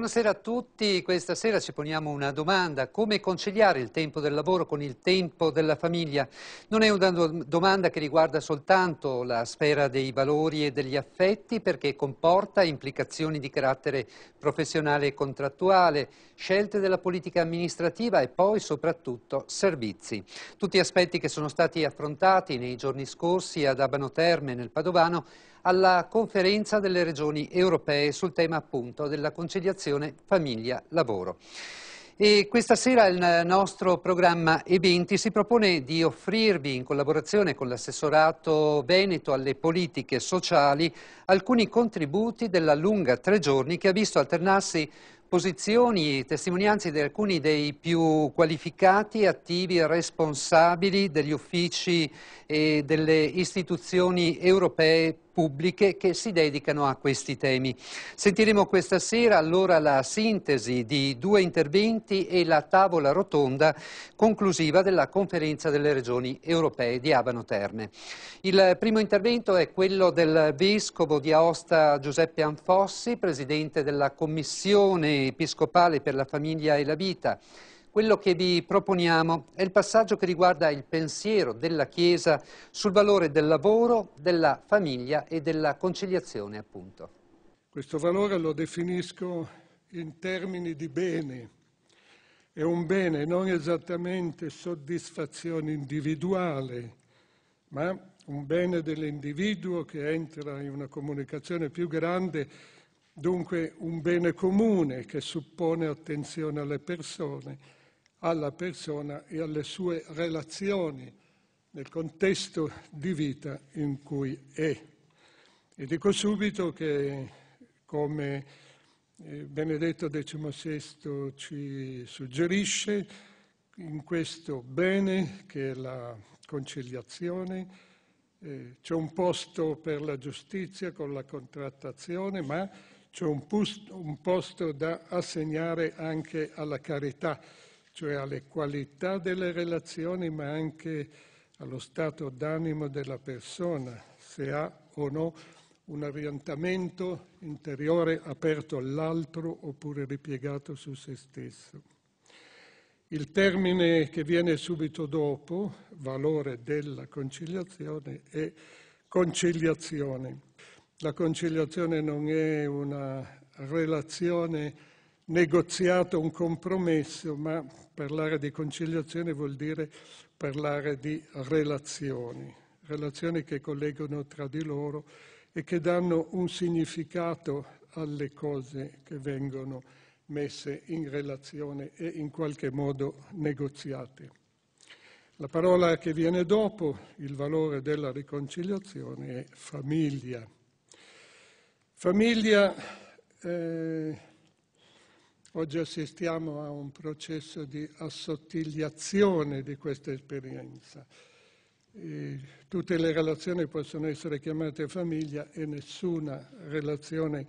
Buonasera a tutti, questa sera ci poniamo una domanda, come conciliare il tempo del lavoro con il tempo della famiglia? Non è una domanda che riguarda soltanto la sfera dei valori e degli affetti perché comporta implicazioni di carattere professionale e contrattuale, scelte della politica amministrativa e poi soprattutto servizi. Tutti aspetti che sono stati affrontati nei giorni scorsi ad Abano Terme nel Padovano alla conferenza delle regioni europee sul tema appunto della conciliazione famiglia-lavoro. E questa sera il nostro programma Eventi si propone di offrirvi in collaborazione con l'assessorato Veneto alle politiche sociali alcuni contributi della lunga tre giorni che ha visto alternarsi posizioni e testimonianze di alcuni dei più qualificati, attivi e responsabili degli uffici e delle istituzioni europee pubbliche che si dedicano a questi temi. Sentiremo questa sera allora la sintesi di due interventi e la tavola rotonda conclusiva della conferenza delle regioni europee di Abano Terme. Il primo intervento è quello del vescovo di Aosta Giuseppe Anfossi, presidente della commissione episcopale per la famiglia e la vita quello che vi proponiamo è il passaggio che riguarda il pensiero della Chiesa sul valore del lavoro, della famiglia e della conciliazione, appunto. Questo valore lo definisco in termini di bene. È un bene non esattamente soddisfazione individuale, ma un bene dell'individuo che entra in una comunicazione più grande, dunque un bene comune che suppone attenzione alle persone alla persona e alle sue relazioni nel contesto di vita in cui è. E dico subito che, come eh, Benedetto XVI ci suggerisce, in questo bene che è la conciliazione eh, c'è un posto per la giustizia con la contrattazione, ma c'è un, un posto da assegnare anche alla carità, cioè alle qualità delle relazioni ma anche allo stato d'animo della persona, se ha o no un orientamento interiore aperto all'altro oppure ripiegato su se stesso. Il termine che viene subito dopo, valore della conciliazione, è conciliazione. La conciliazione non è una relazione negoziato un compromesso, ma parlare di conciliazione vuol dire parlare di relazioni, relazioni che collegano tra di loro e che danno un significato alle cose che vengono messe in relazione e in qualche modo negoziate. La parola che viene dopo, il valore della riconciliazione, è famiglia. Famiglia eh, Oggi assistiamo a un processo di assottigliazione di questa esperienza. E tutte le relazioni possono essere chiamate famiglia e nessuna relazione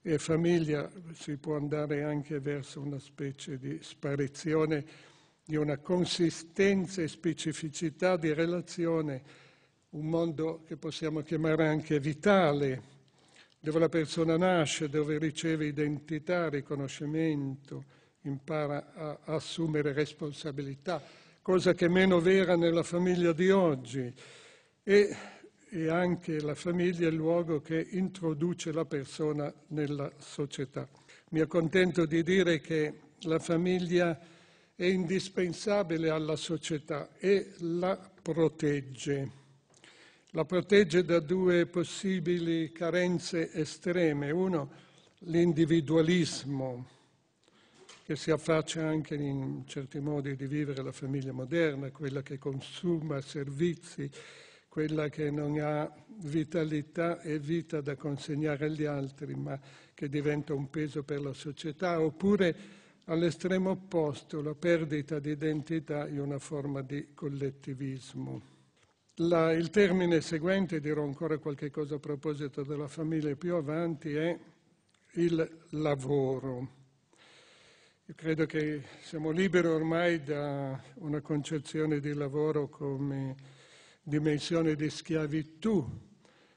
è famiglia si può andare anche verso una specie di sparizione di una consistenza e specificità di relazione, un mondo che possiamo chiamare anche vitale, dove la persona nasce, dove riceve identità, riconoscimento, impara a assumere responsabilità, cosa che è meno vera nella famiglia di oggi. E, e anche la famiglia è il luogo che introduce la persona nella società. Mi accontento di dire che la famiglia è indispensabile alla società e la protegge. La protegge da due possibili carenze estreme. Uno, l'individualismo, che si affaccia anche in certi modi di vivere la famiglia moderna, quella che consuma servizi, quella che non ha vitalità e vita da consegnare agli altri, ma che diventa un peso per la società, oppure all'estremo opposto la perdita di identità in una forma di collettivismo. La, il termine seguente, dirò ancora qualche cosa a proposito della famiglia più avanti, è il lavoro. Io credo che siamo liberi ormai da una concezione di lavoro come dimensione di schiavitù.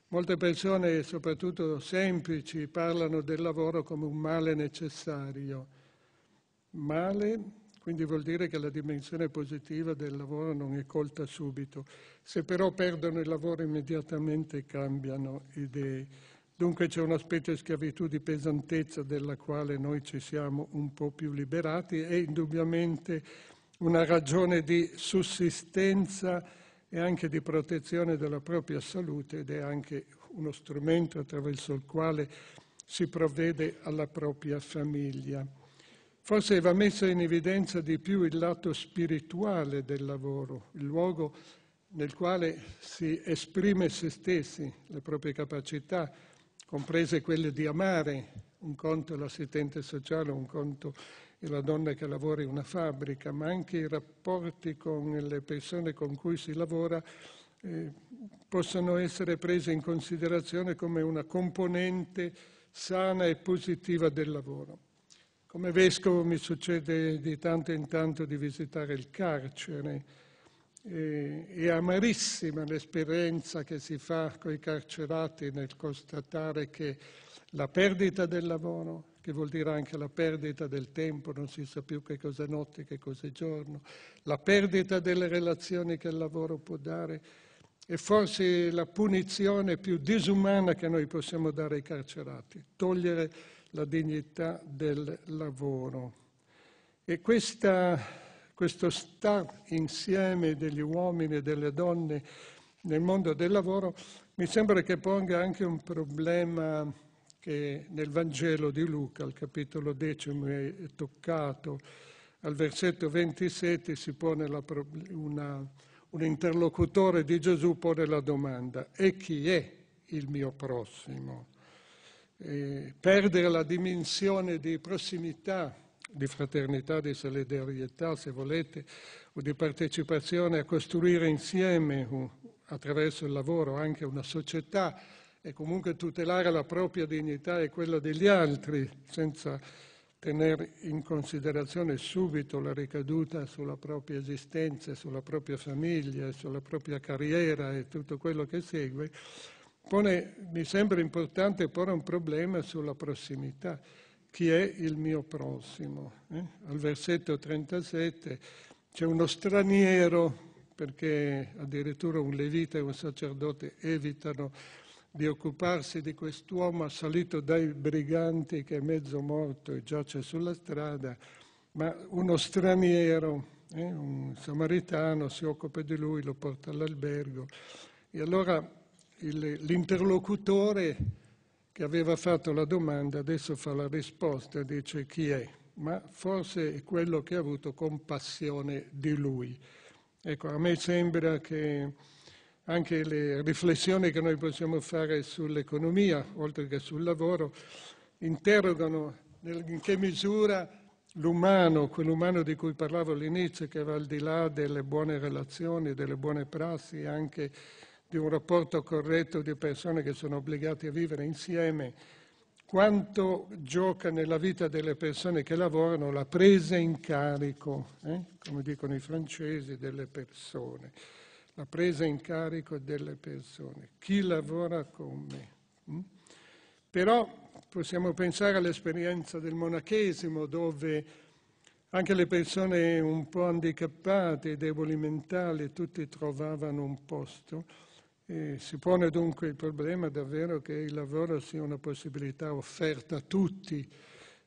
Molte persone, soprattutto semplici, parlano del lavoro come un male necessario. Male quindi vuol dire che la dimensione positiva del lavoro non è colta subito. Se però perdono il lavoro immediatamente cambiano idee. Dunque c'è una specie di schiavitù di pesantezza della quale noi ci siamo un po' più liberati e indubbiamente una ragione di sussistenza e anche di protezione della propria salute ed è anche uno strumento attraverso il quale si provvede alla propria famiglia. Forse va messa in evidenza di più il lato spirituale del lavoro, il luogo nel quale si esprime se stessi, le proprie capacità, comprese quelle di amare, un conto l'assistente sociale, un conto la donna che lavora in una fabbrica, ma anche i rapporti con le persone con cui si lavora eh, possono essere prese in considerazione come una componente sana e positiva del lavoro. Come vescovo mi succede di tanto in tanto di visitare il carcere e, è amarissima l'esperienza che si fa con i carcerati nel constatare che la perdita del lavoro, che vuol dire anche la perdita del tempo, non si sa più che cosa è notte, che cosa è giorno, la perdita delle relazioni che il lavoro può dare, è forse la punizione più disumana che noi possiamo dare ai carcerati, togliere la dignità del lavoro. E questa, questo star insieme degli uomini e delle donne nel mondo del lavoro mi sembra che ponga anche un problema che nel Vangelo di Luca, al capitolo decimo, è toccato. Al versetto 27 si pone la, una, un interlocutore di Gesù pone la domanda, e chi è il mio prossimo? eh, perdere la dimensione di prossimità, di fraternità, di solidarietà, se volete, o di partecipazione a costruire insieme, attraverso il lavoro, anche una società e comunque tutelare la propria dignità e quella degli altri senza tenere in considerazione subito la ricaduta sulla propria esistenza, sulla propria famiglia, sulla propria carriera e tutto quello che segue, Pone, mi sembra importante porre un problema sulla prossimità. Chi è il mio prossimo? Eh? Al versetto 37 c'è uno straniero, perché addirittura un levita e un sacerdote evitano di occuparsi di quest'uomo assalito dai briganti che è mezzo morto e giace sulla strada, ma uno straniero, eh? un samaritano, si occupa di lui, lo porta all'albergo. E allora l'interlocutore che aveva fatto la domanda adesso fa la risposta, dice chi è, ma forse è quello che ha avuto compassione di lui. Ecco, a me sembra che anche le riflessioni che noi possiamo fare sull'economia, oltre che sul lavoro, interrogano in che misura l'umano, quell'umano di cui parlavo all'inizio, che va al di là delle buone relazioni, delle buone prassi, anche di un rapporto corretto di persone che sono obbligate a vivere insieme, quanto gioca nella vita delle persone che lavorano la presa in carico, eh? come dicono i francesi, delle persone, la presa in carico delle persone, chi lavora con me. Mm? Però possiamo pensare all'esperienza del monachesimo dove anche le persone un po' handicappate, deboli mentali, tutti trovavano un posto e si pone dunque il problema davvero che il lavoro sia una possibilità offerta a tutti.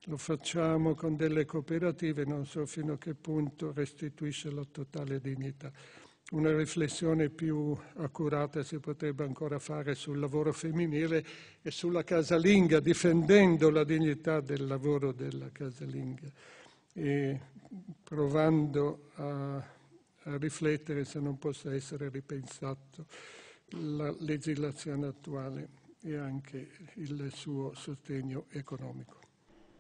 Lo facciamo con delle cooperative, non so fino a che punto restituisce la totale dignità. Una riflessione più accurata si potrebbe ancora fare sul lavoro femminile e sulla casalinga, difendendo la dignità del lavoro della casalinga e provando a, a riflettere se non possa essere ripensato la legislazione attuale e anche il suo sostegno economico.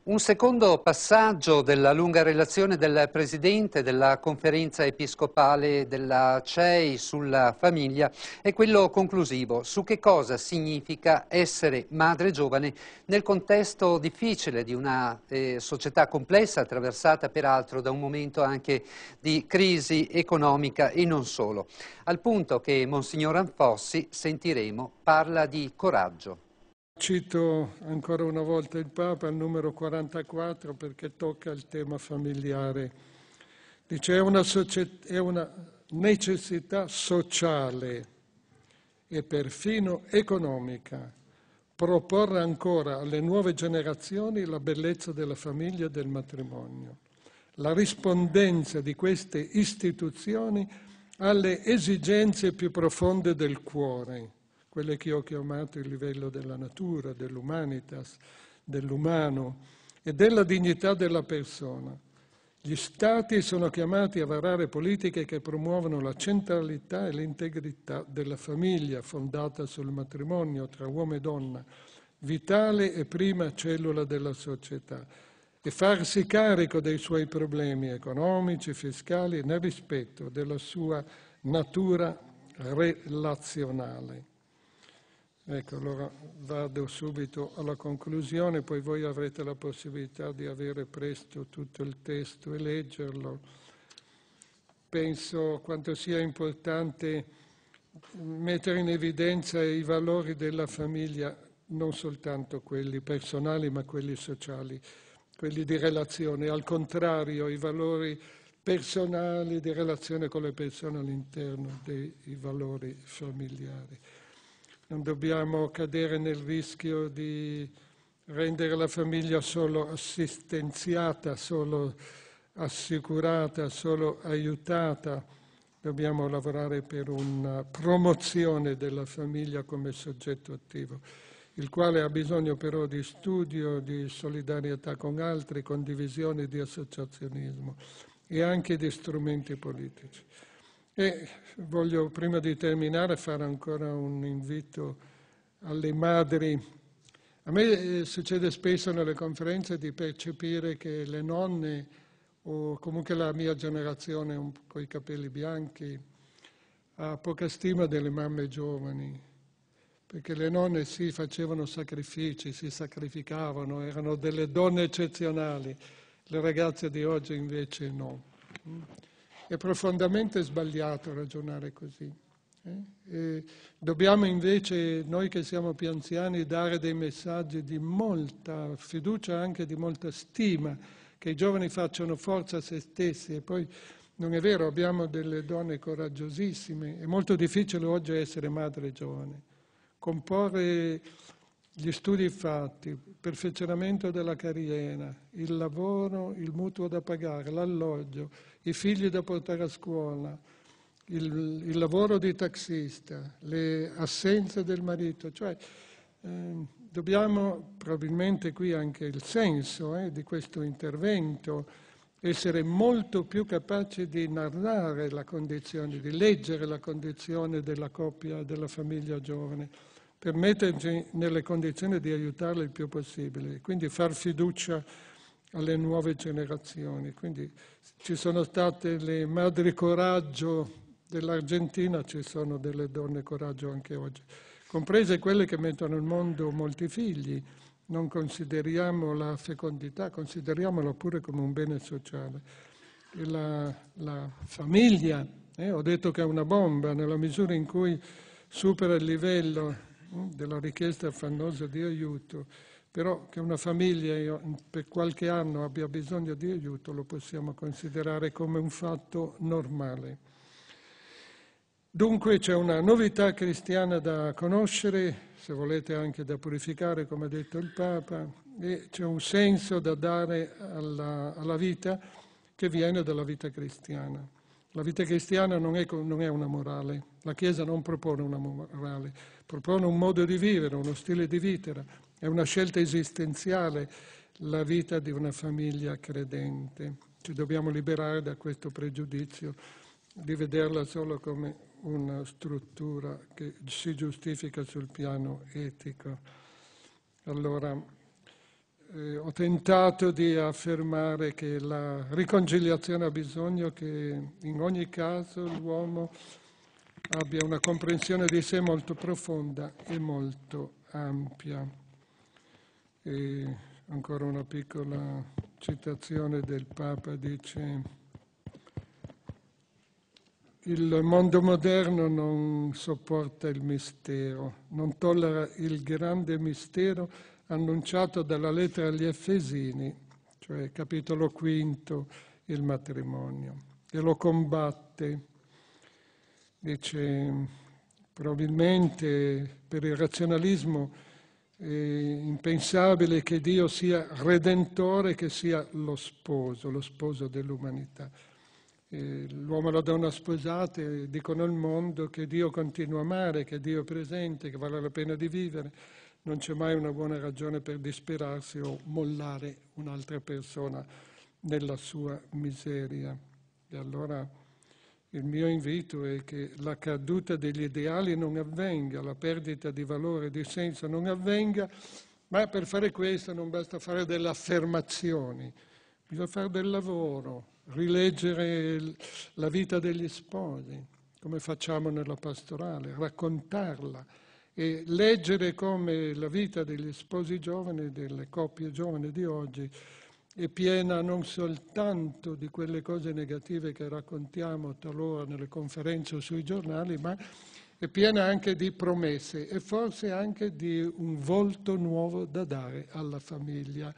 Un secondo passaggio della lunga relazione del Presidente della Conferenza Episcopale della CEI sulla famiglia è quello conclusivo su che cosa significa essere madre giovane nel contesto difficile di una eh, società complessa attraversata peraltro da un momento anche di crisi economica e non solo, al punto che Monsignor Anfossi, sentiremo, parla di coraggio. Cito ancora una volta il Papa al numero 44 perché tocca il tema familiare. Dice è una, società, è una necessità sociale e perfino economica proporre ancora alle nuove generazioni la bellezza della famiglia e del matrimonio, la rispondenza di queste istituzioni alle esigenze più profonde del cuore quelle che io ho chiamato il livello della natura, dell'umanitas, dell'umano e della dignità della persona. Gli Stati sono chiamati a varare politiche che promuovono la centralità e l'integrità della famiglia fondata sul matrimonio tra uomo e donna, vitale e prima cellula della società, e farsi carico dei suoi problemi economici, fiscali, nel rispetto della sua natura relazionale. Ecco, allora vado subito alla conclusione, poi voi avrete la possibilità di avere presto tutto il testo e leggerlo. Penso quanto sia importante mettere in evidenza i valori della famiglia, non soltanto quelli personali, ma quelli sociali, quelli di relazione. Al contrario, i valori personali di relazione con le persone all'interno dei valori familiari non dobbiamo cadere nel rischio di rendere la famiglia solo assistenziata, solo assicurata, solo aiutata. Dobbiamo lavorare per una promozione della famiglia come soggetto attivo, il quale ha bisogno però di studio, di solidarietà con altri, condivisione, di associazionismo e anche di strumenti politici. E voglio prima di terminare fare ancora un invito alle madri. A me eh, succede spesso nelle conferenze di percepire che le nonne o comunque la mia generazione con i capelli bianchi ha poca stima delle mamme giovani perché le nonne sì facevano sacrifici, si sacrificavano, erano delle donne eccezionali, le ragazze di oggi invece no. È profondamente sbagliato ragionare così. Eh? dobbiamo invece, noi che siamo più anziani, dare dei messaggi di molta fiducia e anche di molta stima, che i giovani facciano forza a se stessi e poi non è vero, abbiamo delle donne coraggiosissime, è molto difficile oggi essere madre giovane. Comporre gli studi fatti, il perfezionamento della carriera, il lavoro, il mutuo da pagare, l'alloggio, i figli da portare a scuola, il, il lavoro di taxista, le assenze del marito, cioè eh, dobbiamo, probabilmente qui anche il senso eh, di questo intervento, essere molto più capaci di narrare la condizione, di leggere la condizione della coppia, della famiglia giovane per metterci nelle condizioni di aiutarle il più possibile, quindi far fiducia alle nuove generazioni. Quindi ci sono state le madri coraggio dell'Argentina, ci sono delle donne coraggio anche oggi, comprese quelle che mettono al mondo molti figli. Non consideriamo la fecondità, consideriamola pure come un bene sociale. La, la, famiglia, eh, ho detto che è una bomba, nella misura in cui supera il livello della richiesta affannosa di aiuto, però che una famiglia per qualche anno abbia bisogno di aiuto lo possiamo considerare come un fatto normale. Dunque c'è una novità cristiana da conoscere, se volete anche da purificare, come ha detto il Papa, e c'è un senso da dare alla, alla vita che viene dalla vita cristiana. La vita cristiana non è, non è una morale, la Chiesa non propone una morale, propone un modo di vivere, uno stile di vita, è una scelta esistenziale la vita di una famiglia credente. Ci dobbiamo liberare da questo pregiudizio di vederla solo come una struttura che si giustifica sul piano etico. Allora, eh, ho tentato di affermare che la riconciliazione ha bisogno che in ogni caso l'uomo abbia una comprensione di sé molto profonda e molto ampia. E ancora una piccola citazione del Papa dice il mondo moderno non sopporta il mistero, non tollera il grande mistero annunciato dalla lettera agli Efesini, cioè capitolo quinto, il matrimonio, e lo combatte Dice, probabilmente per il razionalismo è impensabile che Dio sia redentore, che sia lo sposo, lo sposo dell'umanità. L'uomo e la donna sposate dicono al mondo che Dio continua a amare, che Dio è presente, che vale la pena di vivere. Non c'è mai una buona ragione per disperarsi o mollare un'altra persona nella sua miseria. E allora il mio invito è che la caduta degli ideali non avvenga, la perdita di valore e di senso non avvenga, ma per fare questo non basta fare delle affermazioni, bisogna fare del lavoro, rileggere la vita degli sposi, come facciamo nella pastorale, raccontarla e leggere come la vita degli sposi giovani delle coppie giovani di oggi è piena non soltanto di quelle cose negative che raccontiamo talora nelle conferenze o sui giornali, ma è piena anche di promesse e forse anche di un volto nuovo da dare alla famiglia,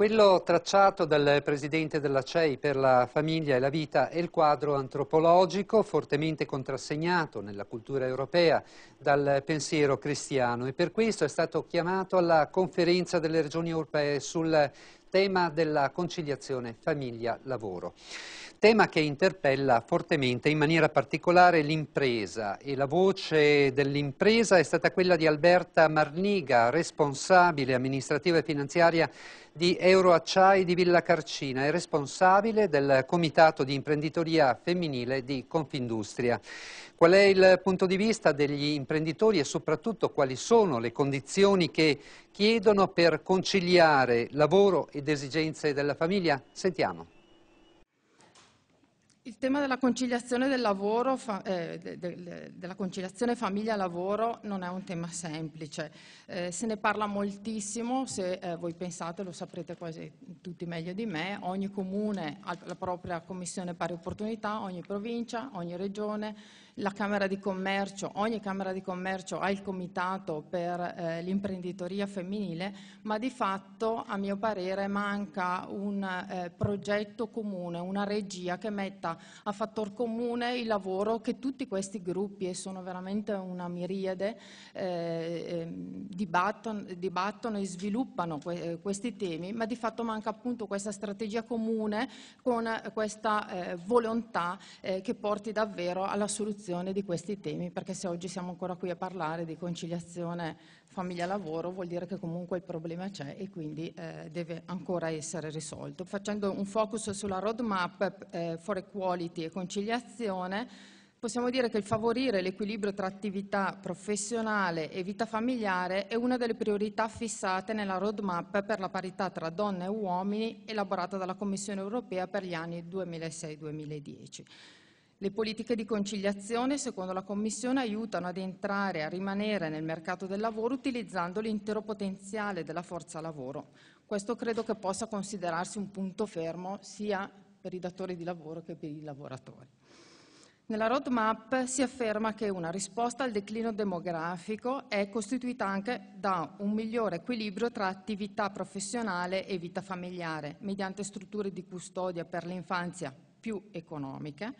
Quello tracciato dal presidente della CEI per la famiglia e la vita è il quadro antropologico fortemente contrassegnato nella cultura europea dal pensiero cristiano e per questo è stato chiamato alla conferenza delle regioni europee sul tema della conciliazione famiglia-lavoro tema che interpella fortemente in maniera particolare l'impresa e la voce dell'impresa è stata quella di Alberta Marniga, responsabile amministrativa e finanziaria di Euroacciai di Villa Carcina e responsabile del Comitato di Imprenditoria Femminile di Confindustria. Qual è il punto di vista degli imprenditori e soprattutto quali sono le condizioni che chiedono per conciliare lavoro ed esigenze della famiglia? Sentiamo. Il tema della conciliazione, del lavoro, fa, eh, de, de, della conciliazione famiglia-lavoro non è un tema semplice, eh, se ne parla moltissimo, se eh, voi pensate lo saprete quasi tutti meglio di me, ogni comune ha la propria commissione pari opportunità, ogni provincia, ogni regione la Camera di Commercio, ogni Camera di Commercio ha il Comitato per eh, l'imprenditoria femminile, ma di fatto a mio parere manca un eh, progetto comune, una regia che metta a fattor comune il lavoro che tutti questi gruppi, e sono veramente una miriade, eh, ehm, dibattono, dibattono, e sviluppano que eh, questi temi, ma di fatto manca appunto questa strategia comune con questa eh, volontà eh, che porti davvero alla soluzione discussione di questi temi, perché se oggi siamo ancora qui a parlare di conciliazione famiglia-lavoro vuol dire che comunque il problema c'è e quindi eh, deve ancora essere risolto. Facendo un focus sulla roadmap eh, for equality e conciliazione, possiamo dire che il favorire l'equilibrio tra attività professionale e vita familiare è una delle priorità fissate nella roadmap per la parità tra donne e uomini elaborata dalla Commissione europea per gli anni 2006-2010. Le politiche di conciliazione, secondo la Commissione, aiutano ad entrare e a rimanere nel mercato del lavoro utilizzando l'intero potenziale della forza lavoro. Questo credo che possa considerarsi un punto fermo sia per i datori di lavoro che per i lavoratori. Nella roadmap si afferma che una risposta al declino demografico è costituita anche da un migliore equilibrio tra attività professionale e vita familiare, mediante strutture di custodia per l'infanzia più economiche,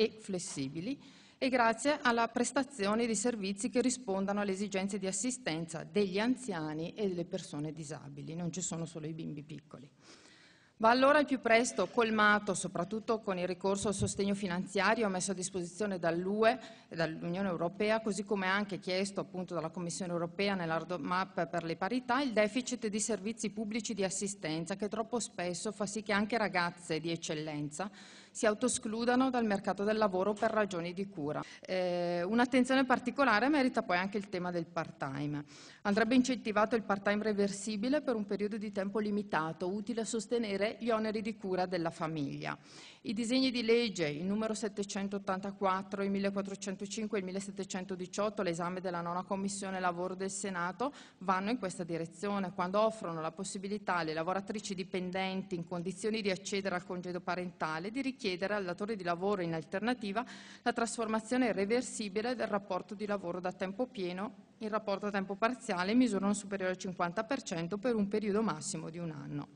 e flessibili e grazie alla prestazione di servizi che rispondano alle esigenze di assistenza degli anziani e delle persone disabili, non ci sono solo i bimbi piccoli. Va allora al più presto colmato, soprattutto con il ricorso al sostegno finanziario messo a disposizione dall'UE e dall'Unione Europea, così come anche chiesto appunto dalla Commissione Europea nella roadmap per le parità, il deficit di servizi pubblici di assistenza che troppo spesso fa sì che anche ragazze di eccellenza si autoscludano dal mercato del lavoro per ragioni di cura. Eh, un'attenzione particolare merita poi anche il tema del part-time. Andrebbe incentivato il part-time reversibile per un periodo di tempo limitato, utile a sostenere gli oneri di cura della famiglia. I disegni di legge, il numero 784, il 1405 e il 1718, l'esame della nona Commissione Lavoro del Senato, vanno in questa direzione, quando offrono la possibilità alle lavoratrici dipendenti in condizioni di accedere al congedo parentale di richiedere al datore di lavoro in alternativa la trasformazione reversibile del rapporto di lavoro da tempo pieno in rapporto a tempo parziale in misura non superiore al 50% per un periodo massimo di un anno.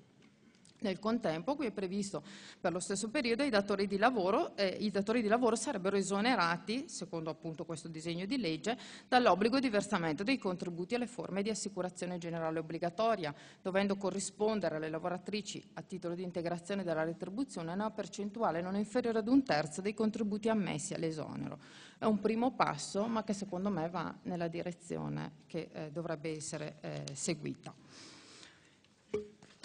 Nel contempo, qui è previsto per lo stesso periodo, i datori di lavoro, eh, i datori di lavoro sarebbero esonerati, secondo appunto questo disegno di legge, dall'obbligo di versamento dei contributi alle forme di assicurazione generale obbligatoria, dovendo corrispondere alle lavoratrici a titolo di integrazione della retribuzione una percentuale non inferiore ad un terzo dei contributi ammessi all'esonero. È un primo passo, ma che secondo me va nella direzione che eh, dovrebbe essere eh, seguita.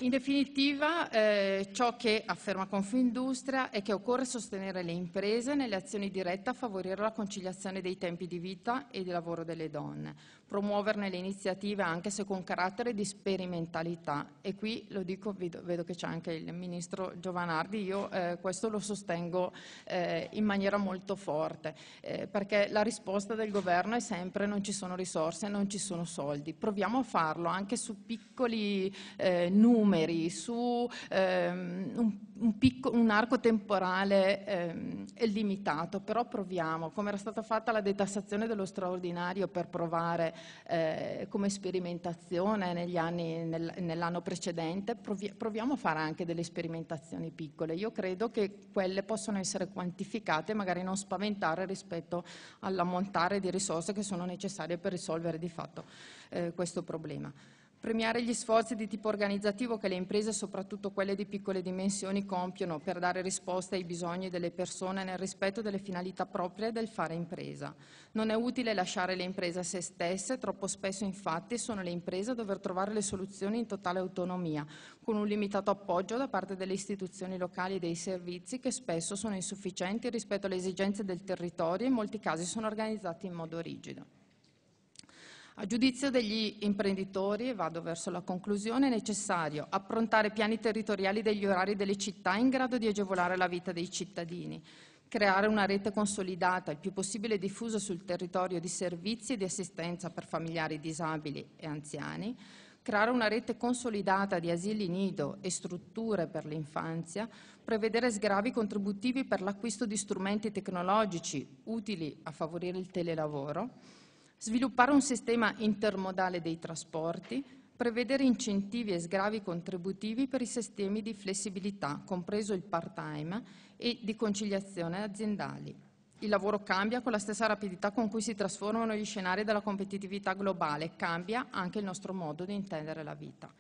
In definitiva, eh, ciò che afferma Confindustria è che occorre sostenere le imprese nelle azioni dirette a favorire la conciliazione dei tempi di vita e di lavoro delle donne, promuoverne le iniziative anche se con carattere di sperimentalità e qui lo dico, vedo, che c'è anche il ministro Giovanardi, io eh, questo lo sostengo eh, in maniera molto forte eh, perché la risposta del governo è sempre non ci sono risorse, non ci sono soldi, proviamo a farlo anche su piccoli eh, numeri, su ehm, un un, picco, un, arco temporale eh, limitato, però proviamo, come era stata fatta la detassazione dello straordinario per provare eh, come sperimentazione nel, nell'anno precedente, provi, proviamo a fare anche delle sperimentazioni piccole. Io credo che quelle possono essere quantificate, e magari non spaventare rispetto all'ammontare di risorse che sono necessarie per risolvere di fatto eh, questo problema. Premiare gli sforzi di tipo organizzativo che le imprese, soprattutto quelle di piccole dimensioni, compiono per dare risposta ai bisogni delle persone nel rispetto delle finalità proprie del fare impresa. Non è utile lasciare le imprese a se stesse, troppo spesso infatti sono le imprese a dover trovare le soluzioni in totale autonomia, con un limitato appoggio da parte delle istituzioni locali e dei servizi che spesso sono insufficienti rispetto alle esigenze del territorio e in molti casi sono organizzati in modo rigido. A giudizio degli imprenditori, e vado verso la conclusione, è necessario approntare piani territoriali degli orari delle città in grado di agevolare la vita dei cittadini, creare una rete consolidata, il più possibile diffusa sul territorio di servizi e di assistenza per familiari disabili e anziani, creare una rete consolidata di asili nido e strutture per l'infanzia, prevedere sgravi contributivi per l'acquisto di strumenti tecnologici utili a favorire il telelavoro, sviluppare un sistema intermodale dei trasporti, prevedere incentivi e sgravi contributivi per i sistemi di flessibilità, compreso il part-time e di conciliazione aziendali. Il lavoro cambia con la stessa rapidità con cui si trasformano gli scenari della competitività globale, cambia anche il nostro modo di intendere la vita.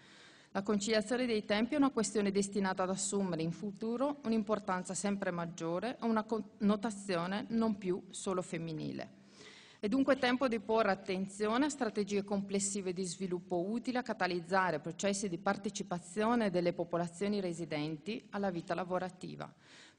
La conciliazione dei tempi è una questione destinata ad assumere in futuro un'importanza sempre maggiore e una connotazione non più solo femminile. È dunque tempo di porre attenzione a strategie complessive di sviluppo utili a catalizzare processi di partecipazione delle popolazioni residenti alla vita lavorativa.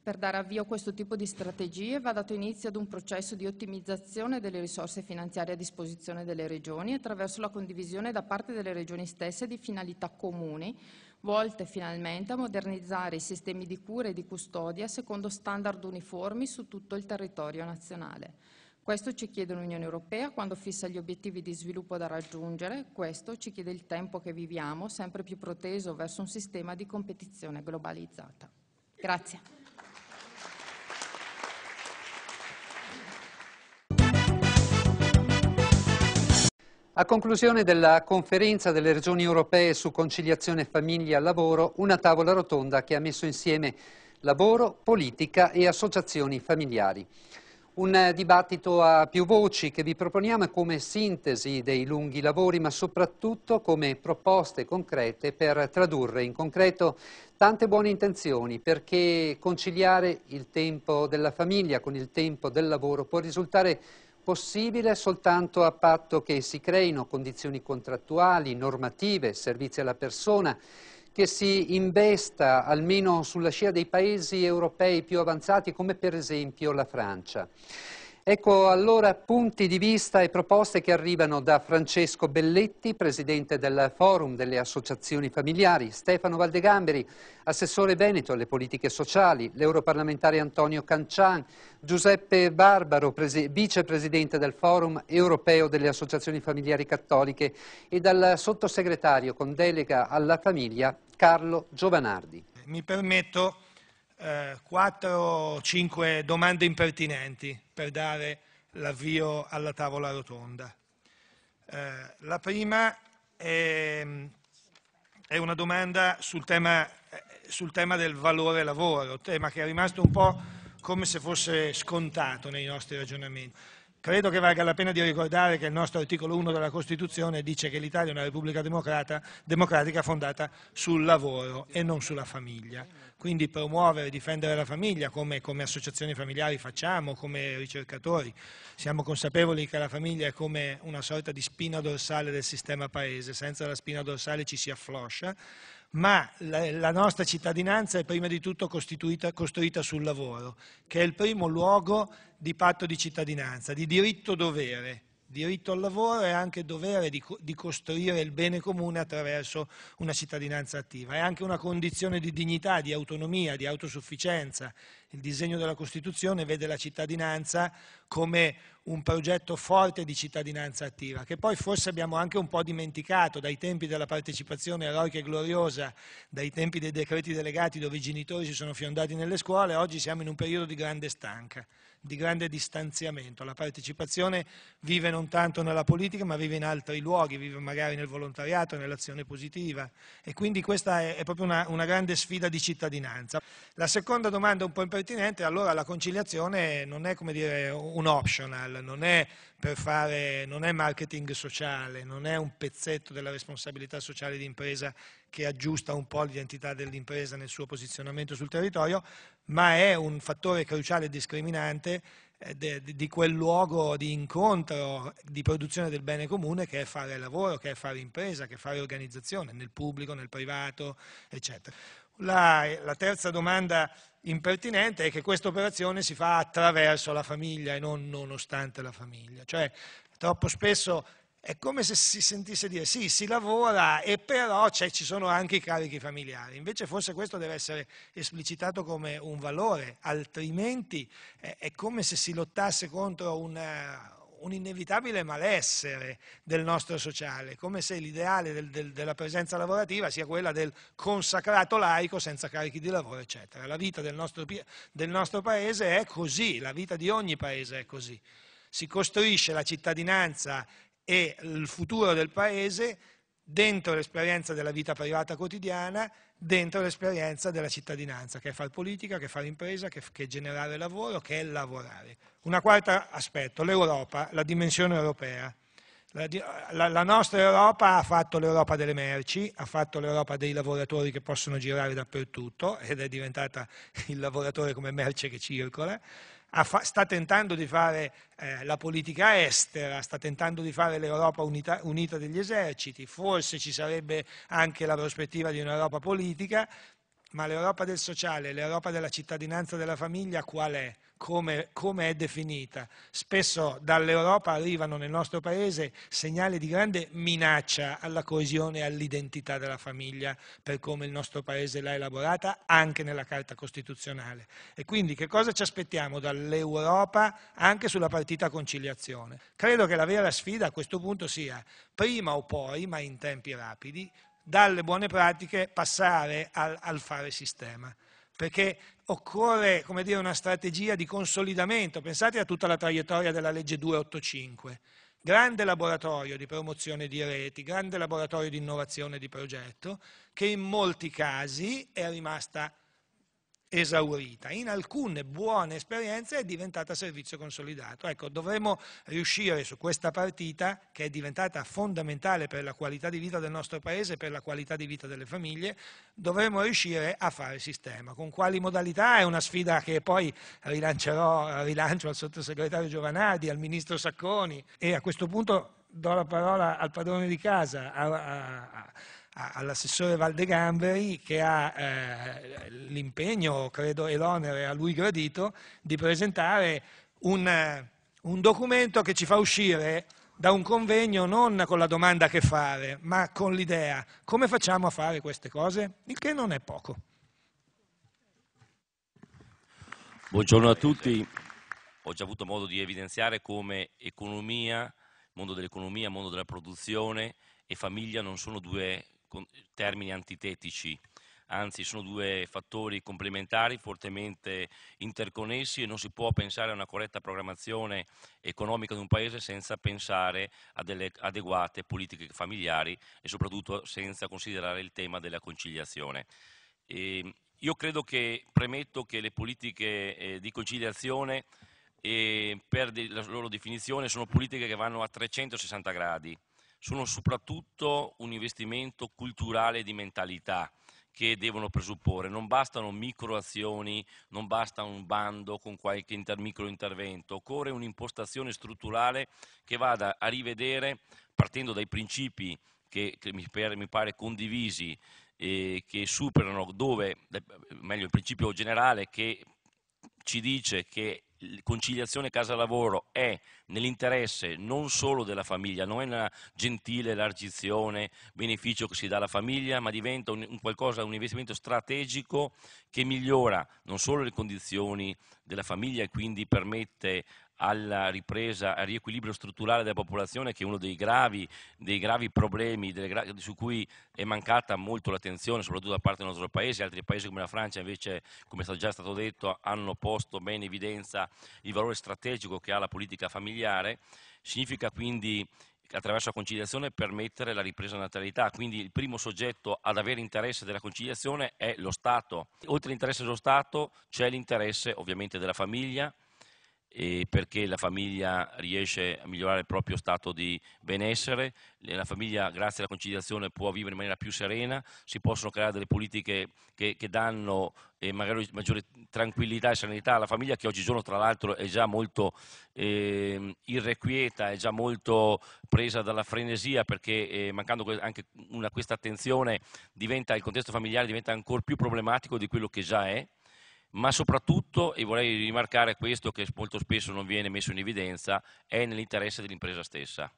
Per dare avvio a questo tipo di strategie va dato inizio ad un processo di ottimizzazione delle risorse finanziarie a disposizione delle regioni attraverso la condivisione da parte delle regioni stesse di finalità comuni volte finalmente a modernizzare i sistemi di cura e di custodia secondo standard uniformi su tutto il territorio nazionale. Questo ci chiede l'Unione Europea quando fissa gli obiettivi di sviluppo da raggiungere, questo ci chiede il tempo che viviamo, sempre più proteso verso un sistema di competizione globalizzata. Grazie. A conclusione della conferenza delle regioni europee su conciliazione famiglia-lavoro, una tavola rotonda che ha messo insieme lavoro, politica e associazioni familiari. Un dibattito a più voci che vi proponiamo come sintesi dei lunghi lavori, ma soprattutto come proposte concrete per tradurre in concreto tante buone intenzioni, perché conciliare il tempo della famiglia con il tempo del lavoro può risultare possibile soltanto a patto che si creino condizioni contrattuali, normative, servizi alla persona, che si investa almeno sulla scia dei paesi europei più avanzati come per esempio la Francia. Ecco allora punti di vista e proposte che arrivano da Francesco Belletti, presidente del Forum delle Associazioni Familiari, Stefano Valdegamberi, assessore Veneto alle politiche sociali, l'europarlamentare Antonio Cancian, Giuseppe Barbaro, vicepresidente del Forum Europeo delle Associazioni Familiari Cattoliche e dal sottosegretario con delega alla famiglia Carlo Giovanardi. Mi permetto eh, 4 o 5 domande impertinenti per dare l'avvio alla tavola rotonda. Eh, la prima è, è, una domanda sul tema, eh, sul tema del valore lavoro, tema che è rimasto un po' come se fosse scontato nei nostri ragionamenti. Credo che valga la pena di ricordare che il nostro articolo 1 della Costituzione dice che l'Italia è una Repubblica democratica fondata sul lavoro e non sulla famiglia. Quindi promuovere e difendere la famiglia, come, come associazioni familiari facciamo, come ricercatori, siamo consapevoli che la famiglia è come una sorta di spina dorsale del sistema paese, senza la spina dorsale ci si affloscia ma la, nostra cittadinanza è prima di tutto costruita sul lavoro, che è il primo luogo di patto di cittadinanza, di diritto-dovere. Diritto al lavoro e anche dovere di, di costruire il bene comune attraverso una cittadinanza attiva. È anche una condizione di dignità, di autonomia, di autosufficienza. Il disegno della Costituzione vede la cittadinanza come un progetto forte di cittadinanza attiva, che poi forse abbiamo anche un po' dimenticato dai tempi della partecipazione eroica e gloriosa, dai tempi dei decreti delegati dove i genitori si sono fiondati nelle scuole, oggi siamo in un periodo di grande stanca, di grande distanziamento. La partecipazione vive non tanto nella politica, ma vive in altri luoghi, vive magari nel volontariato, nell'azione positiva e quindi questa è, proprio una, una grande sfida di cittadinanza. La seconda domanda un po' impertinente, allora la conciliazione non è come dire un optional, social, non è, fare, non è marketing sociale, non è un pezzetto della responsabilità sociale di impresa che aggiusta un po' l'identità dell'impresa nel suo posizionamento sul territorio, ma è un fattore cruciale e discriminante eh, di quel luogo di incontro, di produzione del bene comune che è fare lavoro, che è fare impresa, che è fare organizzazione nel pubblico, nel privato, eccetera. La, la terza domanda impertinente è che questa operazione si fa attraverso la famiglia e non nonostante la famiglia. Cioè, troppo spesso è come se si sentisse dire sì, si lavora e però ci sono anche i carichi familiari. Invece forse questo deve essere esplicitato come un valore, altrimenti è, è come se si lottasse contro una, un inevitabile malessere del nostro sociale, come se l'ideale del, del, della presenza lavorativa sia quella del consacrato laico senza carichi di lavoro, eccetera. La vita del nostro, del nostro paese è così, la vita di ogni paese è così. Si costruisce la cittadinanza e il futuro del paese dentro l'esperienza della vita privata quotidiana dentro l'esperienza della cittadinanza, che è far politica, che è fare impresa, che, che è generare lavoro, che è lavorare. Un quarto aspetto, l'Europa, la dimensione europea. La, la, la, nostra Europa ha fatto l'Europa delle merci, ha fatto l'Europa dei lavoratori che possono girare dappertutto ed è diventata il lavoratore come merce che circola, sta tentando di fare eh, la politica estera, sta tentando di fare l'Europa unita, unita degli eserciti, forse ci sarebbe anche la prospettiva di un'Europa politica, ma l'Europa del sociale, l'Europa della cittadinanza della famiglia qual è? Come, come, è definita? Spesso dall'Europa arrivano nel nostro paese segnali di grande minaccia alla coesione e all'identità della famiglia per come il nostro paese l'ha elaborata anche nella Carta Costituzionale. E quindi che cosa ci aspettiamo dall'Europa anche sulla partita conciliazione? Credo che la vera sfida a questo punto sia prima o poi, ma in tempi rapidi, dalle buone pratiche passare al, al fare sistema, perché occorre dire, una strategia di consolidamento, pensate a tutta la traiettoria della legge 285, grande laboratorio di promozione di reti, grande laboratorio di innovazione di progetto, che in molti casi è rimasta esaurita, in alcune buone esperienze è diventata servizio consolidato. Ecco, dovremo riuscire su questa partita, che è diventata fondamentale per la qualità di vita del nostro Paese, per la qualità di vita delle famiglie, dovremo riuscire a fare sistema. Con quali modalità? È una sfida che poi rilancerò, rilancio al sottosegretario Giovanardi, al ministro Sacconi e a questo punto do la parola al padrone di casa, a, a, a all'assessore Valdegamberi che ha eh, l'impegno, credo, e l'onere a lui gradito di presentare un, eh, un documento che ci fa uscire da un convegno non con la domanda che fare, ma con l'idea come facciamo a fare queste cose, il che non è poco. Buongiorno a tutti, ho già avuto modo di evidenziare come economia, mondo dell'economia, mondo della produzione e famiglia non sono due termini antitetici, anzi sono due fattori complementari fortemente interconnessi e non si può pensare a una corretta programmazione economica di un paese senza pensare a delle adeguate politiche familiari e soprattutto senza considerare il tema della conciliazione. E ehm, io credo che premetto che le politiche eh, di conciliazione eh, per la loro definizione sono politiche che vanno a 360 gradi sono soprattutto un investimento culturale di mentalità che devono presupporre. Non bastano microazioni, non basta un bando con qualche inter- microintervento, occorre un'impostazione strutturale che vada a rivedere, partendo dai principi che, che mi, pare, mi, pare condivisi, eh, che superano dove, eh, meglio il principio generale che ci dice che conciliazione casa-lavoro è nell'interesse non solo della famiglia, non è una gentile largizione, beneficio che si dà alla famiglia, ma diventa un, qualcosa, un investimento strategico che migliora non solo le condizioni della famiglia e quindi permette alla ripresa, al riequilibrio strutturale della popolazione, che è uno dei gravi, dei gravi problemi gra su cui è mancata molto l'attenzione, soprattutto da parte del nostro Paese. Altri Paesi come la Francia, invece, come è già stato detto, hanno posto ben in evidenza il valore strategico che ha la politica familiare. Significa quindi attraverso la conciliazione permettere la ripresa della natalità, quindi il primo soggetto ad avere interesse della conciliazione è lo Stato. Oltre all'interesse dello Stato c'è l'interesse ovviamente della famiglia, perché la famiglia riesce a migliorare il proprio stato di benessere, la famiglia grazie alla conciliazione può vivere in maniera più serena, si possono creare delle politiche che, che danno eh, magari maggiore tranquillità e serenità alla famiglia che oggigiorno tra l'altro è già molto eh, irrequieta, è già molto presa dalla frenesia perché eh, mancando anche una, questa attenzione diventa, il contesto familiare diventa ancora più problematico di quello che già è ma soprattutto, e vorrei rimarcare questo che molto spesso non viene messo in evidenza, è nell'interesse dell'impresa stessa.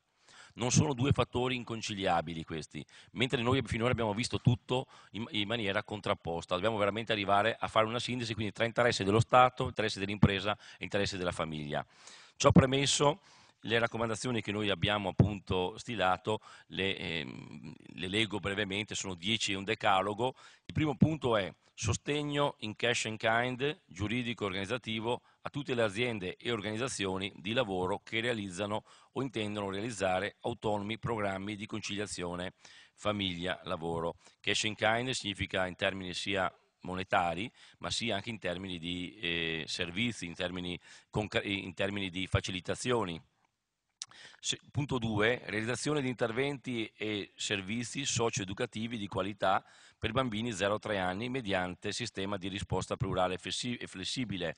Non sono due fattori inconciliabili questi, mentre noi finora abbiamo visto tutto in, maniera contrapposta, dobbiamo veramente arrivare a fare una sintesi quindi tra interesse dello Stato, interesse dell'impresa e interesse della famiglia. Ciò premesso, le raccomandazioni che noi abbiamo appunto stilato, le, ehm, le leggo brevemente, sono 10 e un decalogo. Il primo punto è sostegno in cash and kind giuridico organizzativo a tutte le aziende e organizzazioni di lavoro che realizzano o intendono realizzare autonomi programmi di conciliazione famiglia-lavoro. Cash in kind significa in termini sia monetari, ma sì anche in termini di eh, servizi, in termini, in termini di facilitazioni se, punto 2. Realizzazione di interventi e servizi socio-educativi di qualità per bambini 0-3 anni mediante sistema di risposta plurale e flessibile.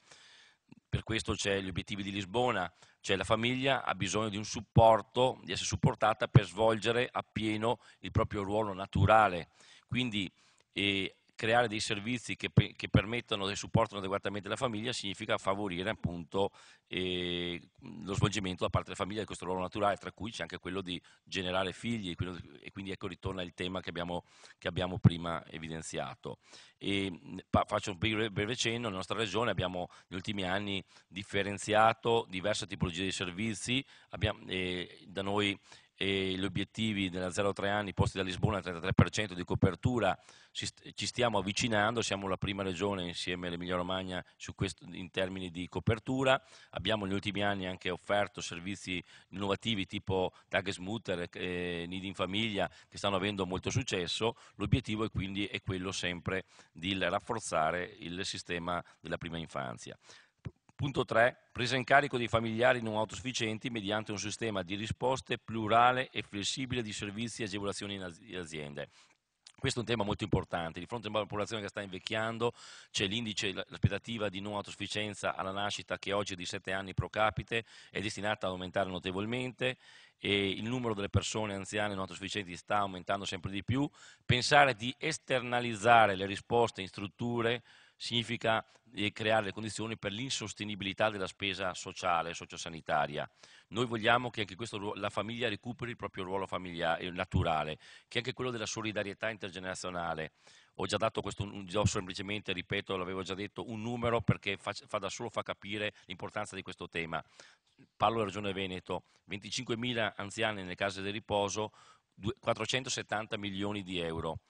Per questo c'è gli obiettivi di Lisbona, cioè la famiglia ha bisogno di un supporto, di essere supportata per svolgere appieno il proprio ruolo naturale. Quindi eh, creare dei servizi che, che permettano e supportano adeguatamente la famiglia significa favorire appunto eh, lo svolgimento da parte della famiglia di questo ruolo naturale, tra cui c'è anche quello di generare figli quello, e quindi ecco ritorna il tema che abbiamo, che abbiamo prima evidenziato. E, pa, faccio un breve, breve cenno, nella nostra regione abbiamo negli ultimi anni differenziato diverse tipologie di servizi, abbiamo, eh, da noi e gli obiettivi della 0,3 anni posti da Lisbona al 33% di copertura, ci stiamo avvicinando, siamo la prima regione insieme all'Emilia Romagna questo, in termini di copertura, abbiamo negli ultimi anni anche offerto servizi innovativi tipo Tag Smutter, eh, Nidi in Famiglia che stanno avendo molto successo, l'obiettivo è quindi è quello sempre di rafforzare il sistema della prima infanzia. Punto 3. Presa in carico dei familiari non autosufficienti mediante un sistema di risposte plurale e flessibile di servizi e agevolazioni in aziende. Questo è un tema molto importante. Di fronte a una popolazione che sta invecchiando, c'è l'indice, l'aspettativa di non autosufficienza alla nascita che oggi è di 7 anni pro capite, è destinata ad aumentare notevolmente e il numero delle persone anziane non autosufficienti sta aumentando sempre di più. Pensare di esternalizzare le risposte in strutture significa eh, creare le condizioni per l'insostenibilità della spesa sociale e sociosanitaria. Noi vogliamo che anche questo, la famiglia recuperi il proprio ruolo familiare, eh, naturale, che è anche quello della solidarietà intergenerazionale. Ho già dato questo, do semplicemente, ripeto, l'avevo già detto, un numero perché fa, fa da solo fa capire l'importanza di questo tema. Parlo della Regione Veneto, 25.000 anziani nelle case di riposo, 470 milioni di euro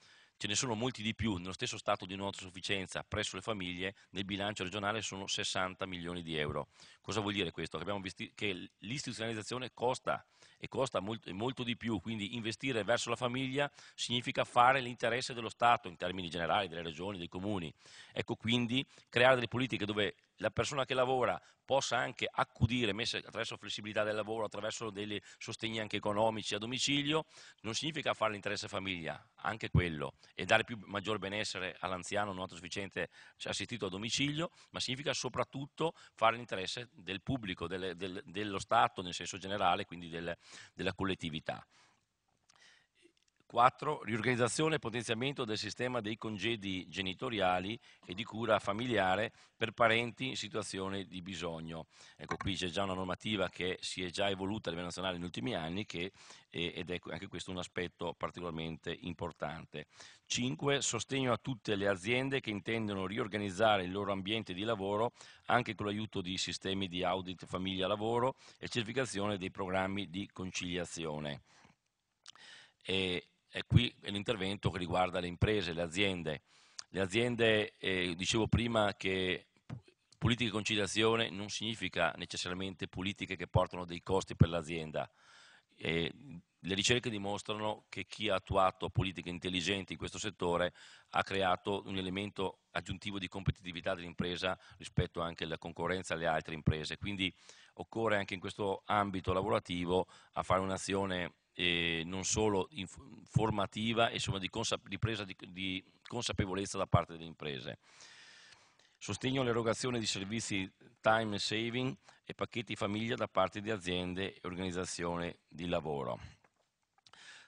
ce ne sono molti di più nello stesso stato di non autosufficienza presso le famiglie, nel bilancio regionale sono 60 milioni di euro. Cosa vuol dire questo? Che, visto, che l'istituzionalizzazione costa e costa molto, molto di più, quindi investire verso la famiglia significa fare l'interesse dello Stato in termini generali, delle regioni, dei comuni. Ecco quindi creare delle politiche dove la persona che lavora possa anche accudire, messa attraverso flessibilità del lavoro, attraverso dei sostegni anche economici a domicilio, non significa fare l'interesse famiglia, anche quello, e dare più, maggior benessere all'anziano non autosufficiente assistito a domicilio, ma significa soprattutto fare l'interesse del pubblico, delle, del, dello Stato nel senso generale, quindi del, della collettività. 4. Riorganizzazione e potenziamento del sistema dei congedi genitoriali e di cura familiare per parenti in situazione di bisogno. Ecco, qui c'è già una normativa che si è già evoluta a livello nazionale negli ultimi anni che, eh, ed è ecco, anche questo un aspetto particolarmente importante. 5. Sostegno a tutte le aziende che intendono riorganizzare il loro ambiente di lavoro anche con l'aiuto di sistemi di audit famiglia-lavoro e certificazione dei programmi di conciliazione. E è qui l'intervento che riguarda le imprese, le aziende. Le aziende, eh, dicevo prima che politiche di conciliazione non significa necessariamente politiche che portano dei costi per l'azienda. Eh, le ricerche dimostrano che chi ha attuato politiche intelligenti in questo settore ha creato un elemento aggiuntivo di competitività dell'impresa rispetto anche alla concorrenza alle altre imprese. Quindi occorre anche in questo ambito lavorativo a fare un'azione eh, non solo formativa e di, consap di presa di, di consapevolezza da parte delle imprese. Sostegno all'erogazione di servizi time saving e pacchetti famiglia da parte di aziende e organizzazioni di lavoro.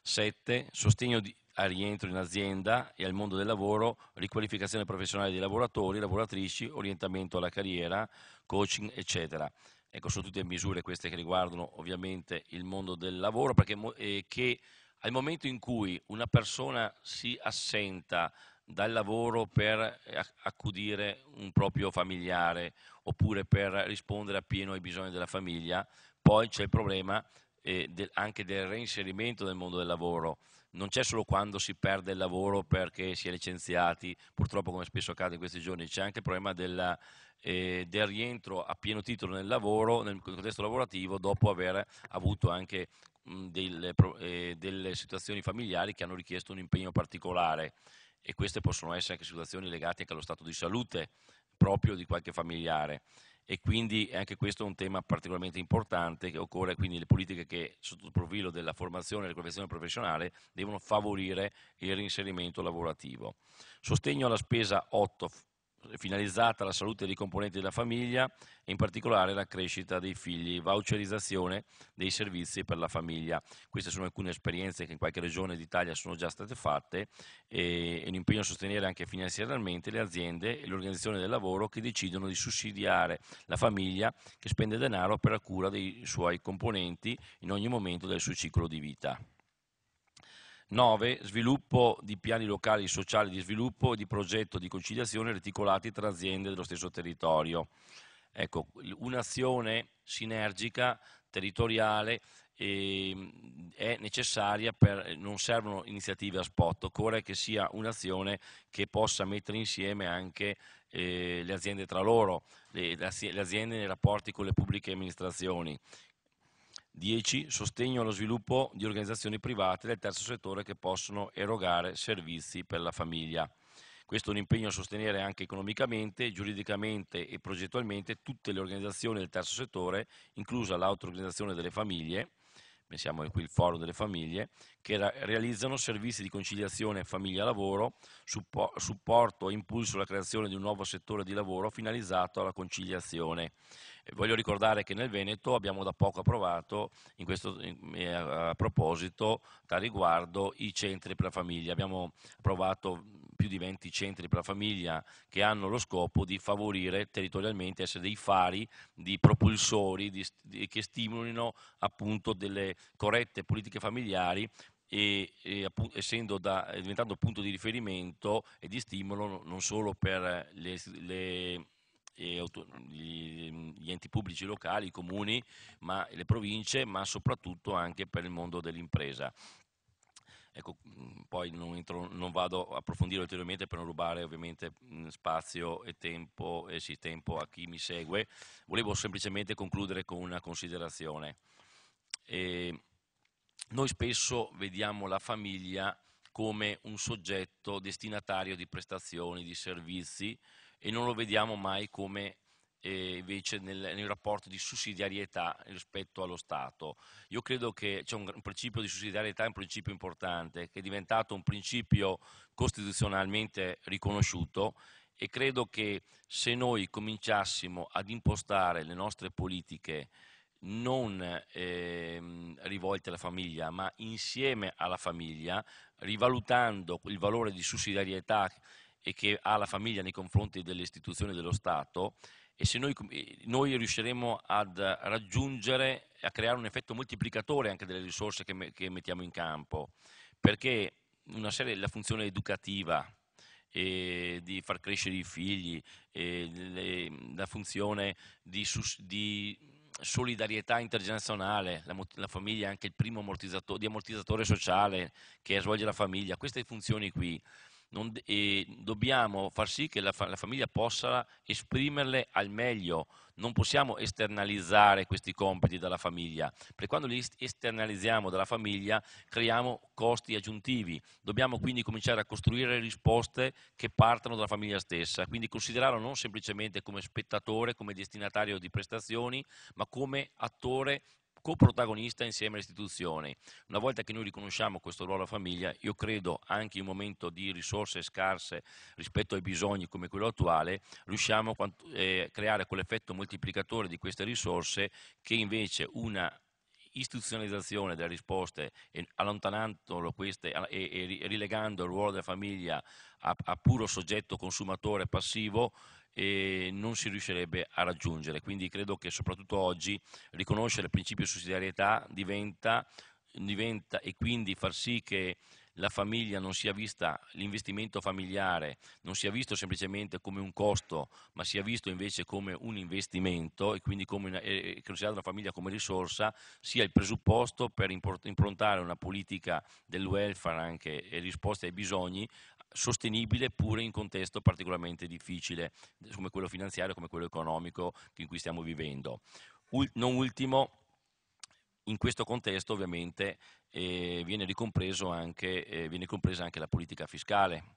7. Sostegno di, al rientro in azienda e al mondo del lavoro, riqualificazione professionale dei lavoratori, lavoratrici, orientamento alla carriera, coaching, eccetera. Ecco, sono tutte misure queste che riguardano ovviamente il mondo del lavoro, perché eh, che al momento in cui una persona si assenta dal lavoro per eh, accudire un proprio familiare oppure per rispondere appieno ai bisogni della famiglia, poi c'è il problema eh, del, anche del reinserimento nel mondo del lavoro. Non c'è solo quando si perde il lavoro perché si è licenziati, purtroppo come spesso accade in questi giorni, c'è anche il problema della, eh, del rientro a pieno titolo nel lavoro, nel contesto lavorativo, dopo aver avuto anche mh, delle, eh, delle situazioni familiari che hanno richiesto un impegno particolare e queste possono essere anche situazioni legate anche allo stato di salute proprio di qualche familiare e quindi anche questo è un tema particolarmente importante che occorre, quindi le politiche che sotto il profilo della formazione e dell'equivazione professionale devono favorire il reinserimento lavorativo. Sostegno alla spesa 8 finalizzata alla salute dei componenti della famiglia e in particolare la crescita dei figli, voucherizzazione dei servizi per la famiglia. Queste sono alcune esperienze che in qualche regione d'Italia sono già state fatte e un impegno a sostenere anche finanziariamente le aziende e l'organizzazione del lavoro che decidono di sussidiare la famiglia che spende denaro per la cura dei suoi componenti in ogni momento del suo ciclo di vita. 9. Sviluppo di piani locali sociali di sviluppo e di progetto di conciliazione reticolati tra aziende dello stesso territorio. Ecco, un'azione sinergica, territoriale, ehm, è necessaria per, non servono iniziative a spot, occorre che sia un'azione che possa mettere insieme anche eh, le aziende tra loro, le, le aziende nei rapporti con le pubbliche amministrazioni, 10. Sostegno allo sviluppo di organizzazioni private del terzo settore che possono erogare servizi per la famiglia. Questo è un impegno a sostenere anche economicamente, giuridicamente e progettualmente tutte le organizzazioni del terzo settore, inclusa l'autoorganizzazione delle famiglie, pensiamo qui il foro delle famiglie, che realizzano servizi di conciliazione famiglia-lavoro, supporto e impulso alla creazione di un nuovo settore di lavoro finalizzato alla conciliazione, voglio ricordare che nel Veneto abbiamo da poco approvato in questo, eh, a proposito a riguardo i centri per la famiglia. Abbiamo approvato più di 20 centri per la famiglia che hanno lo scopo di favorire territorialmente, essere dei fari, di propulsori di, di, che stimolino appunto delle corrette politiche familiari e, e appunto, essendo da, eh, diventando punto di riferimento e di stimolo non solo per eh, le, le gli, enti pubblici locali, i comuni, ma, le province, ma soprattutto anche per il mondo dell'impresa. Ecco, mm, poi non, entro, non, vado a approfondire ulteriormente per non rubare ovviamente mm, spazio e tempo, eh sì, tempo a chi mi segue. Volevo semplicemente concludere con una considerazione. E noi spesso vediamo la famiglia come un soggetto destinatario di prestazioni, di servizi, e non lo vediamo mai come eh, invece nel, nel, rapporto di sussidiarietà rispetto allo Stato. Io credo che c'è un, un principio di sussidiarietà, un principio importante, che è diventato un principio costituzionalmente riconosciuto e credo che se noi cominciassimo ad impostare le nostre politiche non eh, rivolte alla famiglia, ma insieme alla famiglia, rivalutando il valore di sussidiarietà e che ha la famiglia nei confronti delle istituzioni dello Stato e se noi, noi riusciremo ad raggiungere, a creare un effetto moltiplicatore anche delle risorse che, me, che mettiamo in campo, perché una serie della funzione educativa, di far crescere i figli, le, la funzione di, di solidarietà intergenerazionale, la, la, famiglia è anche il primo ammortizzatore, di ammortizzatore sociale che svolge la famiglia, queste funzioni qui non, e dobbiamo far sì che la, la, famiglia possa esprimerle al meglio, non possiamo esternalizzare questi compiti dalla famiglia, perché quando li esternalizziamo dalla famiglia creiamo costi aggiuntivi, dobbiamo quindi cominciare a costruire risposte che partano dalla famiglia stessa, quindi considerarlo non semplicemente come spettatore, come destinatario di prestazioni, ma come attore coprotagonista insieme alle istituzioni. Una volta che noi riconosciamo questo ruolo alla famiglia, io credo anche in un momento di risorse scarse rispetto ai bisogni come quello attuale, riusciamo a eh, creare quell'effetto moltiplicatore di queste risorse che invece una istituzionalizzazione delle risposte e allontanandolo queste e, rilegando il ruolo della famiglia a, a puro soggetto consumatore passivo eh, non si riuscirebbe a raggiungere. Quindi credo che soprattutto oggi riconoscere il principio di sussidiarietà diventa, diventa e quindi far sì che la famiglia non sia vista, l'investimento familiare non sia visto semplicemente come un costo, ma sia visto invece come un investimento e quindi come eh, considerata la famiglia come risorsa, sia il presupposto per improntare una politica del welfare anche e risposte ai bisogni sostenibile pure in contesto particolarmente difficile come quello finanziario, come quello economico in cui stiamo vivendo. Ul non ultimo, in questo contesto ovviamente eh, viene, anche, eh, viene compresa anche la politica fiscale.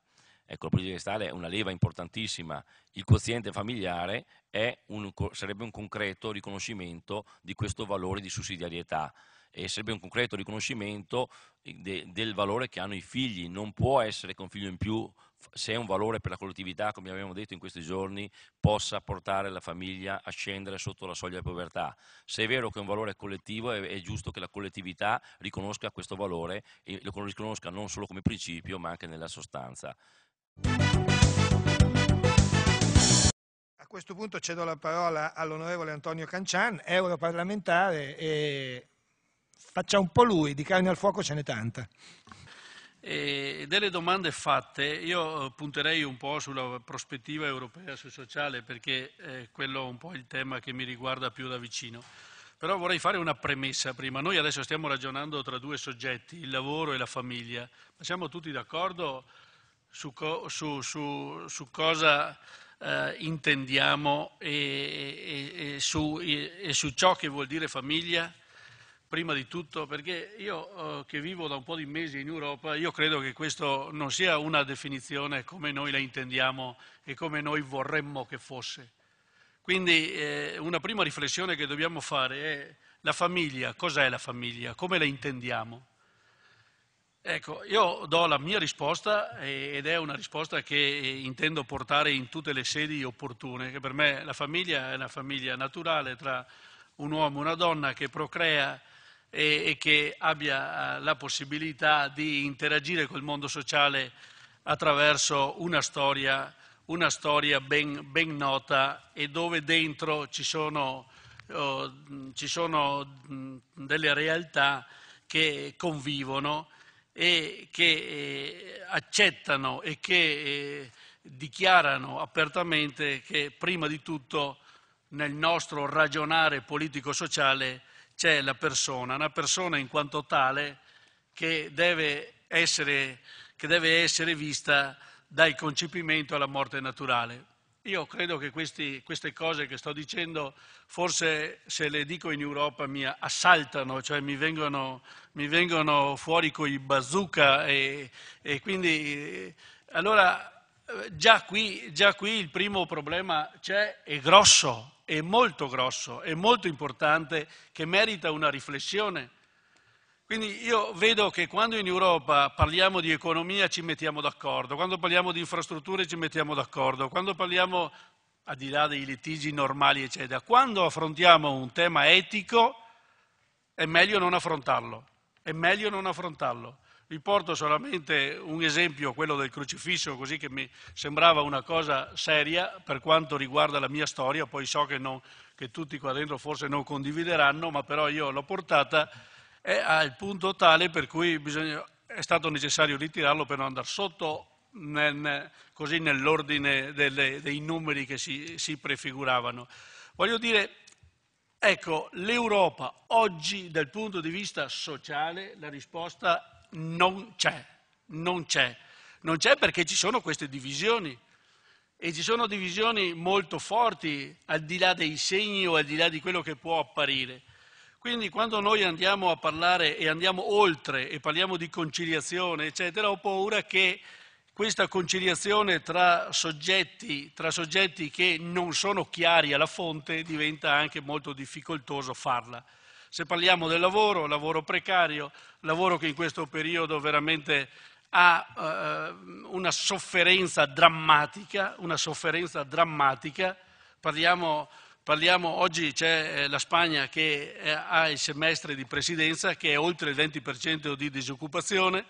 Ecco, la politica fiscale è una leva importantissima. Il quoziente familiare un, sarebbe un concreto riconoscimento di questo valore di sussidiarietà e sarebbe un concreto riconoscimento eh, de, del valore che hanno i figli, non può essere che un figlio in più se è un valore per la collettività, come abbiamo detto in questi giorni, possa portare la famiglia a scendere sotto la soglia di povertà. Se è vero che è un valore collettivo, è, è giusto che la collettività riconosca questo valore e lo riconosca non solo come principio, ma anche nella sostanza. A questo punto cedo la parola all'onorevole Antonio Cancian, europarlamentare e faccia un po' lui, di carne al fuoco ce n'è tanta. E delle domande fatte, io eh, punterei un po' sulla prospettiva europea sul sociale perché eh, è quello un po' il tema che mi riguarda più da vicino. Però vorrei fare una premessa prima. Noi adesso stiamo ragionando tra due soggetti, il lavoro e la famiglia. Ma siamo tutti d'accordo su, co- su, su, su cosa eh, intendiamo e, e, e, e su ciò che vuol dire famiglia? prima di tutto, perché io eh, che vivo da un po' di mesi in Europa, io credo che questa non sia una definizione come noi la intendiamo e come noi vorremmo che fosse. Quindi eh, una prima riflessione che dobbiamo fare è la famiglia, cos'è la famiglia, come la intendiamo? Ecco, io do la mia risposta ed è una risposta che eh, intendo portare in tutte le sedi opportune, che per me la famiglia è una famiglia naturale tra un uomo e una donna che procrea e, e che abbia eh, la possibilità di interagire col mondo sociale attraverso una storia, una storia ben, ben, nota e dove dentro ci sono, oh, ci sono delle realtà che convivono e che eh, accettano e che eh, dichiarano apertamente che prima di tutto nel nostro ragionare politico-sociale c'è la persona, una persona in quanto tale che deve essere, che deve essere vista dal concepimento alla morte naturale. Io credo che questi, queste cose che sto dicendo, forse se le dico in Europa mi assaltano, cioè mi vengono, mi vengono fuori con i bazooka e, e quindi eh, allora Già qui, già qui, il primo problema c'è, è grosso, è molto grosso, è molto importante, che merita una riflessione. Quindi io vedo che quando in Europa parliamo di economia ci mettiamo d'accordo, quando parliamo di infrastrutture ci mettiamo d'accordo, quando parliamo, al di là dei litigi normali eccetera, quando affrontiamo un tema etico è meglio non affrontarlo, è meglio non affrontarlo vi porto solamente un esempio, quello del crocifisso, così che mi sembrava una cosa seria per quanto riguarda la mia storia, poi so che, non, che tutti qua dentro forse non condivideranno, ma però io l'ho portata al punto tale per cui bisogna, è stato necessario ritirarlo per non andare sotto nel, così nell'ordine delle, dei numeri che si, si prefiguravano. Voglio dire, ecco, l'Europa oggi dal punto di vista sociale la risposta è non c'è, non c'è. Non c'è perché ci sono queste divisioni e ci sono divisioni molto forti al di là dei segni o al di là di quello che può apparire. Quindi quando noi andiamo a parlare e andiamo oltre e parliamo di conciliazione, eccetera, ho paura che questa conciliazione tra soggetti, tra soggetti che non sono chiari alla fonte diventa anche molto difficoltoso farla. Se parliamo del lavoro, lavoro precario, lavoro che in questo periodo veramente ha eh, una sofferenza drammatica, una sofferenza drammatica. Parliamo, parliamo oggi c'è eh, la Spagna che eh, ha il semestre di presidenza che è oltre il 20% di disoccupazione,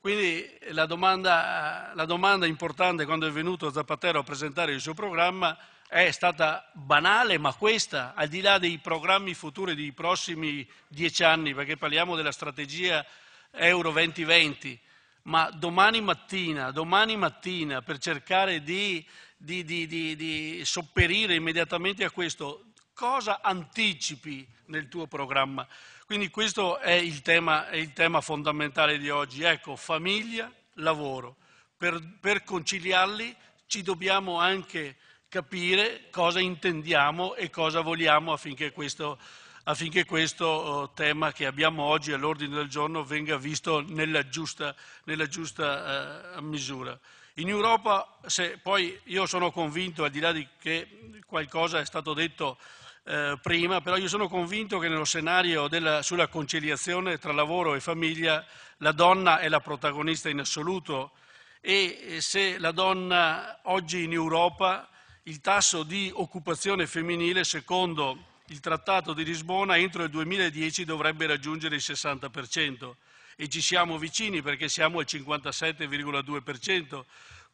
quindi la domanda, la domanda importante quando è venuto Zapatero a presentare il suo programma è stata banale, ma questa, al di là dei programmi futuri dei prossimi dieci anni, perché parliamo della strategia Euro 2020, ma domani mattina, domani mattina per cercare di, di, di, di sopperire immediatamente a questo, cosa anticipi nel tuo programma? Quindi questo è il tema, è il tema fondamentale di oggi. Ecco, famiglia, lavoro. Per, per conciliarli ci dobbiamo anche capire cosa intendiamo e cosa vogliamo affinché questo, affinché questo oh, tema che abbiamo oggi all'ordine del giorno venga visto nella giusta, nella giusta eh, misura. In Europa, se, poi io sono convinto, al di là di che qualcosa è stato detto eh, prima, però io sono convinto che nello scenario della, sulla conciliazione tra lavoro e famiglia la donna è la protagonista in assoluto e se la donna oggi in Europa il tasso di occupazione femminile, secondo il Trattato di Lisbona, entro il 2010 dovrebbe raggiungere il 60% e ci siamo vicini perché siamo al 57,2%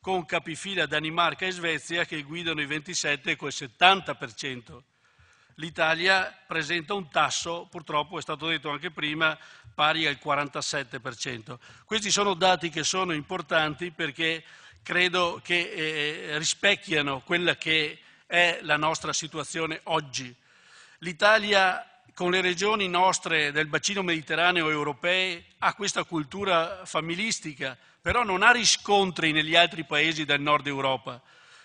con capifila Danimarca e Svezia che guidano i 27 col 70%. L'Italia presenta un tasso, purtroppo è stato detto anche prima, pari al 47%. Questi sono dati che sono importanti perché credo che eh, rispecchiano quella che è la nostra situazione oggi. L'Italia con le regioni nostre del bacino mediterraneo europee ha questa cultura familistica, però non ha riscontri negli altri paesi del nord Europa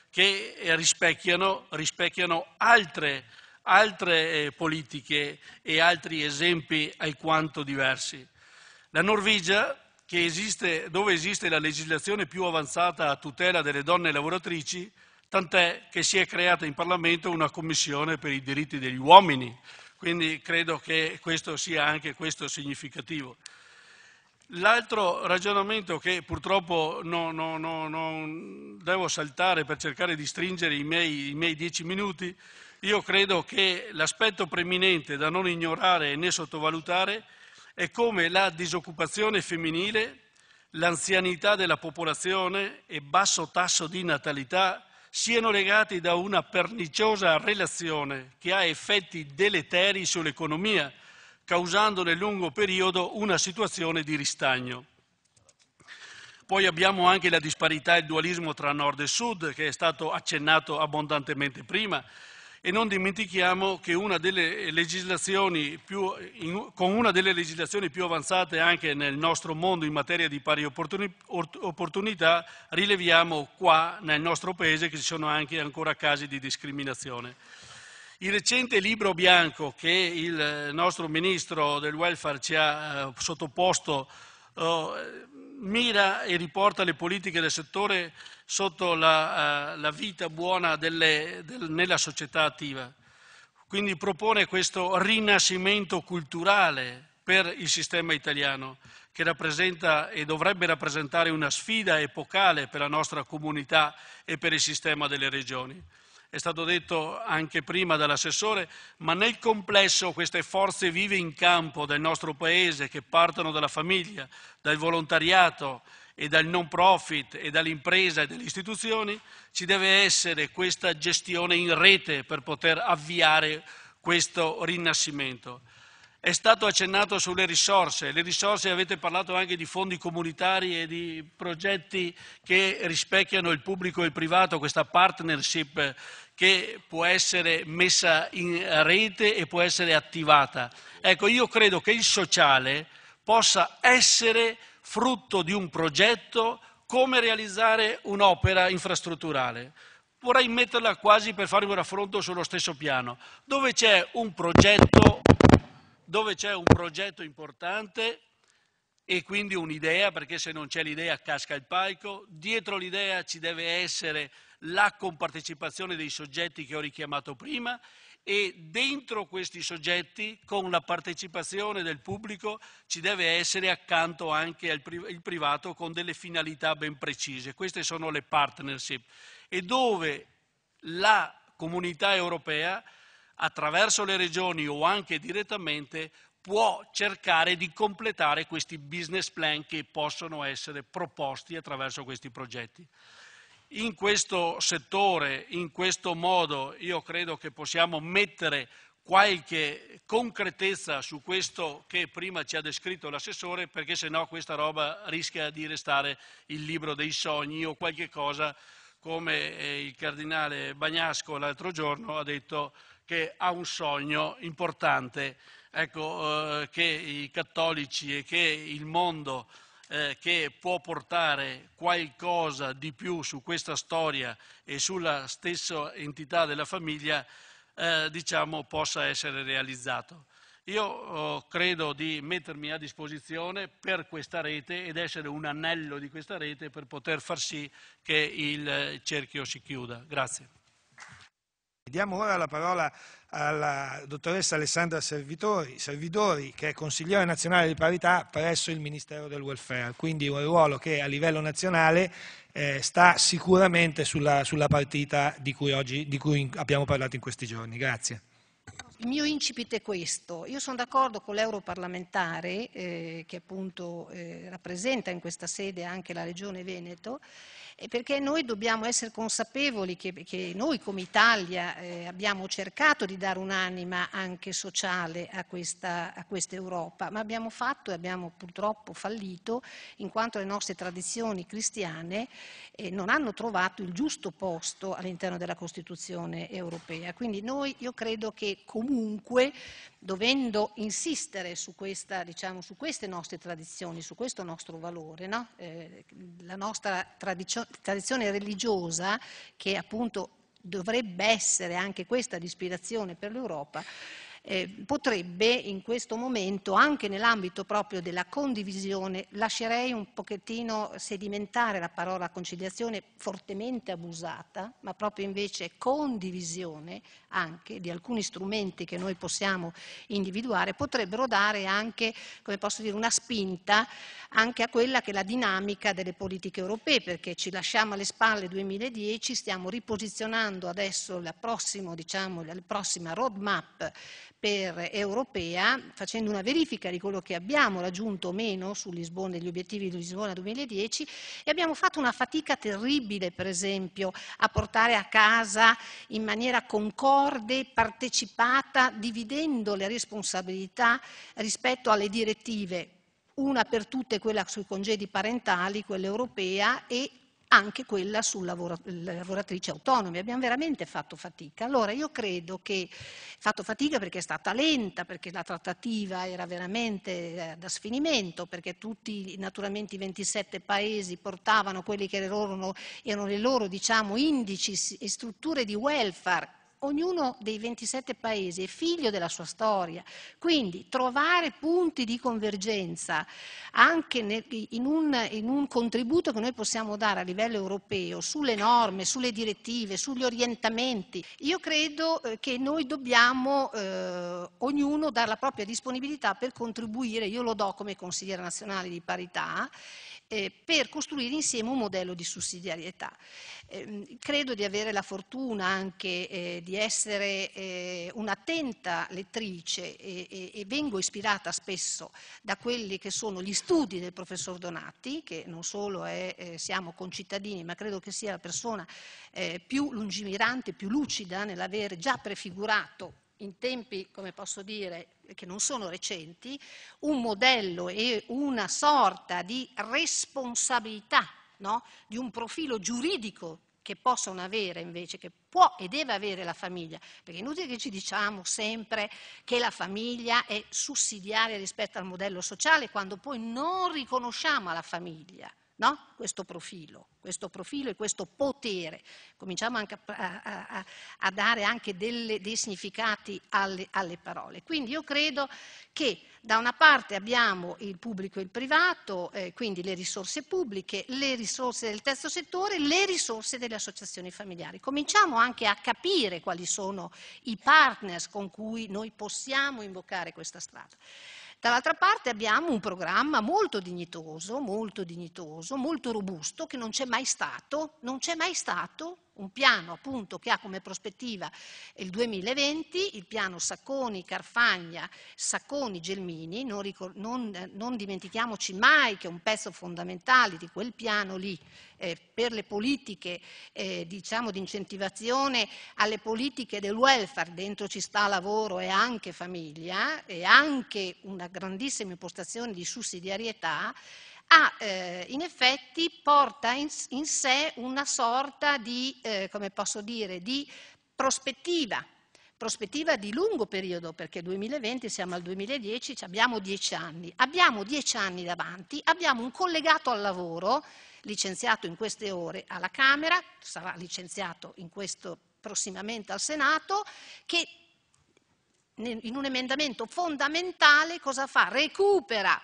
che eh, rispecchiano, rispecchiano altre, altre eh, politiche e altri esempi alquanto diversi. La Norvegia che esiste, dove esiste la legislazione più avanzata a tutela delle donne lavoratrici, tant'è che si è creata in Parlamento una commissione per i diritti degli uomini, quindi credo che questo sia anche questo significativo. L'altro ragionamento che purtroppo non no, no, no, devo saltare per cercare di stringere i miei, i miei dieci minuti, io credo che l'aspetto preminente da non ignorare né sottovalutare è come la disoccupazione femminile, l'anzianità della popolazione e basso tasso di natalità siano legati da una perniciosa relazione che ha effetti deleteri sull'economia, causando nel lungo periodo una situazione di ristagno. Poi abbiamo anche la disparità e il dualismo tra nord e sud, che è stato accennato abbondantemente prima, e non dimentichiamo che una più, in, con una delle legislazioni più avanzate anche nel nostro mondo in materia di pari opportuni, opportunità, rileviamo qua nel nostro paese che ci sono anche ancora casi di discriminazione. Il recente libro bianco che il nostro ministro del welfare ci ha eh, sottoposto oh, mira e riporta le politiche del settore sotto la, eh, la vita buona delle, del, nella società attiva. Quindi propone questo rinascimento culturale per il sistema italiano che rappresenta e dovrebbe rappresentare una sfida epocale per la nostra comunità e per il sistema delle regioni è stato detto anche prima dall'assessore, ma nel complesso queste forze vive in campo del nostro Paese che partono dalla famiglia, dal volontariato e dal non profit e dall'impresa e dalle istituzioni, ci deve essere questa gestione in rete per poter avviare questo rinascimento. È stato accennato sulle risorse, le risorse avete parlato anche di fondi comunitari e di progetti che rispecchiano il pubblico e il privato, questa partnership che può essere messa in rete e può essere attivata. Ecco, io credo che il sociale possa essere frutto di un progetto, come realizzare un'opera infrastrutturale. Vorrei metterla quasi per fare un raffronto sullo stesso piano, dove c'è un progetto, c'è un progetto importante e quindi un'idea, perché se non c'è l'idea casca il palco, dietro l'idea ci deve essere la compartecipazione dei soggetti che ho richiamato prima e dentro questi soggetti, con la partecipazione del pubblico, ci deve essere accanto anche il privato con delle finalità ben precise. Queste sono le partnership e dove la comunità europea, attraverso le regioni o anche direttamente, può cercare di completare questi business plan che possono essere proposti attraverso questi progetti. In questo settore, in questo modo, io credo che possiamo mettere qualche concretezza su questo che prima ci ha descritto l'assessore, perché sennò questa roba rischia di restare il libro dei sogni o qualche cosa come eh, il cardinale Bagnasco l'altro giorno ha detto che ha un sogno importante, ecco, eh, che i cattolici e che il mondo eh, che può portare qualcosa di più su questa storia e sulla stessa entità della famiglia, eh, diciamo, possa essere realizzato. Io oh, credo di mettermi a disposizione per questa rete ed essere un anello di questa rete per poter far sì che il eh, cerchio si chiuda. Grazie. Diamo ora la parola alla dottoressa Alessandra Servitori, Servidori, che è consigliere nazionale di parità presso il Ministero del Welfare, quindi un ruolo che a livello nazionale eh, sta sicuramente sulla, sulla partita di cui, oggi, di cui, abbiamo parlato in questi giorni. Grazie. Il mio incipit è questo. Io sono d'accordo con l'europarlamentare, eh, che appunto eh, rappresenta in questa sede anche la Regione Veneto, perché noi dobbiamo essere consapevoli che, che noi come Italia eh, abbiamo cercato di dare un'anima anche sociale a questa, a questa Europa, ma abbiamo fatto e abbiamo purtroppo fallito in quanto le nostre tradizioni cristiane eh, non hanno trovato il giusto posto all'interno della Costituzione europea. Quindi noi, io credo che comunque, dovendo insistere su, questa, diciamo, su queste nostre tradizioni, su questo nostro valore, no? eh, la nostra tradizione, tradizione religiosa che appunto dovrebbe essere anche questa di ispirazione per l'Europa, eh, potrebbe in questo momento, anche nell'ambito proprio della condivisione, lascerei un pochettino sedimentare la parola conciliazione fortemente abusata, ma proprio invece condivisione anche di alcuni strumenti che noi possiamo individuare, potrebbero dare anche, come posso dire, una spinta anche a quella che è la dinamica delle politiche europee, perché ci lasciamo alle spalle 2010, stiamo riposizionando adesso la prossima, diciamo, la prossima roadmap per europea facendo una verifica di quello che abbiamo raggiunto o meno su Lisbona, e gli obiettivi di Lisbona 2010 e abbiamo fatto una fatica terribile per esempio a portare a casa in maniera concorde, partecipata, dividendo le responsabilità rispetto alle direttive una per tutte quella sui congedi parentali, quella europea, e anche quella sulle lavoratrici autonome. Abbiamo veramente fatto fatica. Allora io credo che fatto fatica perché è stata lenta, perché la trattativa era veramente eh, da sfinimento, perché tutti naturalmente i 27 paesi portavano quelli che erano, erano i loro diciamo, indici e strutture di welfare ognuno dei 27 paesi è figlio della sua storia, quindi trovare punti di convergenza anche in un, in un contributo che noi possiamo dare a livello europeo sulle norme, sulle direttive, sugli orientamenti, io credo eh, che noi dobbiamo eh, ognuno dare la propria disponibilità per contribuire, io lo do come consigliera nazionale di parità eh, per costruire insieme un modello di sussidiarietà. Eh, credo di avere la fortuna anche eh, di essere eh, un'attenta lettrice e, e, e, vengo ispirata spesso da quelli che sono gli studi del professor Donati, che non solo è, eh, siamo concittadini, ma credo che sia la persona eh, più lungimirante, più lucida nell'aver già prefigurato in tempi, come posso dire, che non sono recenti, un modello e una sorta di responsabilità, no? di un profilo giuridico che possono avere invece, che può e deve avere la famiglia, perché è inutile che ci diciamo sempre che la famiglia è sussidiaria rispetto al modello sociale quando poi non riconosciamo alla famiglia no? questo profilo, questo profilo e questo potere. Cominciamo anche a, a, a dare anche delle, dei significati alle, alle parole. Quindi io credo che da una parte abbiamo il pubblico e il privato, eh, quindi le risorse pubbliche, le risorse del terzo settore, le risorse delle associazioni familiari. Cominciamo anche a capire quali sono i partners con cui noi possiamo invocare questa strada. Dall'altra parte abbiamo un programma molto dignitoso, molto dignitoso, molto robusto, che non c'è mai stato, non c'è mai stato un piano appunto che ha come prospettiva il 2020, il piano Sacconi, Carfagna, Sacconi, Gelmini, non, non, non dimentichiamoci mai che un pezzo fondamentale di quel piano lì eh, per le politiche eh, diciamo di incentivazione alle politiche del welfare, dentro ci sta lavoro e anche famiglia e anche una grandissima impostazione di sussidiarietà, ha eh, in effetti porta in, in, sé una sorta di, eh, come posso dire, di prospettiva, prospettiva di lungo periodo, perché 2020 siamo al 2010, abbiamo dieci anni, abbiamo dieci anni davanti, abbiamo un collegato al lavoro, licenziato in queste ore alla Camera, sarà licenziato in questo prossimamente al Senato, che in un emendamento fondamentale cosa fa? Recupera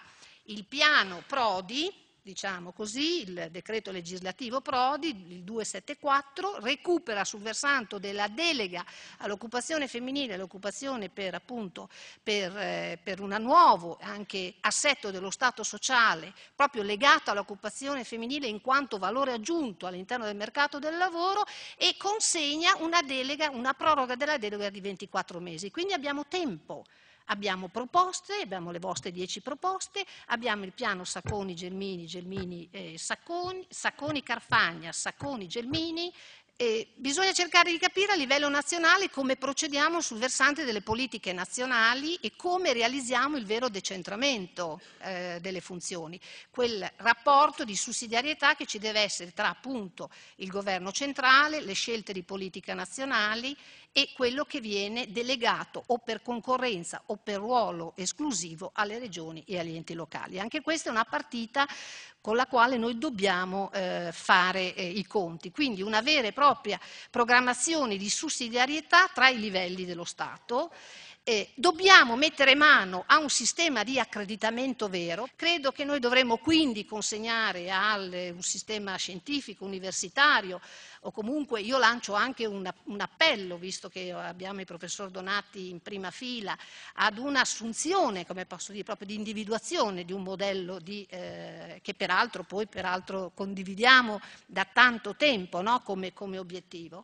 il piano Prodi, diciamo così, il decreto legislativo Prodi, il 274, recupera sul versante della delega all'occupazione femminile all'occupazione per, appunto, per, eh, per un nuovo anche assetto dello Stato sociale, proprio legato all'occupazione femminile in quanto valore aggiunto all'interno del mercato del lavoro e consegna una, delega, una proroga della delega di 24 mesi. Quindi abbiamo tempo Abbiamo proposte, abbiamo le vostre dieci proposte, abbiamo il piano Sacconi-Gelmini, Gelmini-Sacconi, Sacconi-Carfagna, Sacconi-Gelmini. Eh, bisogna cercare di capire a livello nazionale come procediamo sul versante delle politiche nazionali e come realizziamo il vero decentramento eh, delle funzioni, quel rapporto di sussidiarietà che ci deve essere tra appunto il governo centrale, le scelte di politica nazionali e quello che viene delegato o per concorrenza o per ruolo esclusivo alle regioni e agli enti locali. Anche questa è una partita con la quale noi dobbiamo eh, fare eh, i conti. Quindi una vera e propria programmazione di sussidiarietà tra i livelli dello Stato eh, dobbiamo mettere mano a un sistema di accreditamento vero. Credo che noi dovremmo quindi consegnare a un sistema scientifico, universitario o comunque io lancio anche un, un appello, visto che abbiamo il professor Donati in prima fila, ad un'assunzione, come posso dire, proprio di individuazione di un modello di, eh, che peraltro poi peraltro condividiamo da tanto tempo no? come, come obiettivo.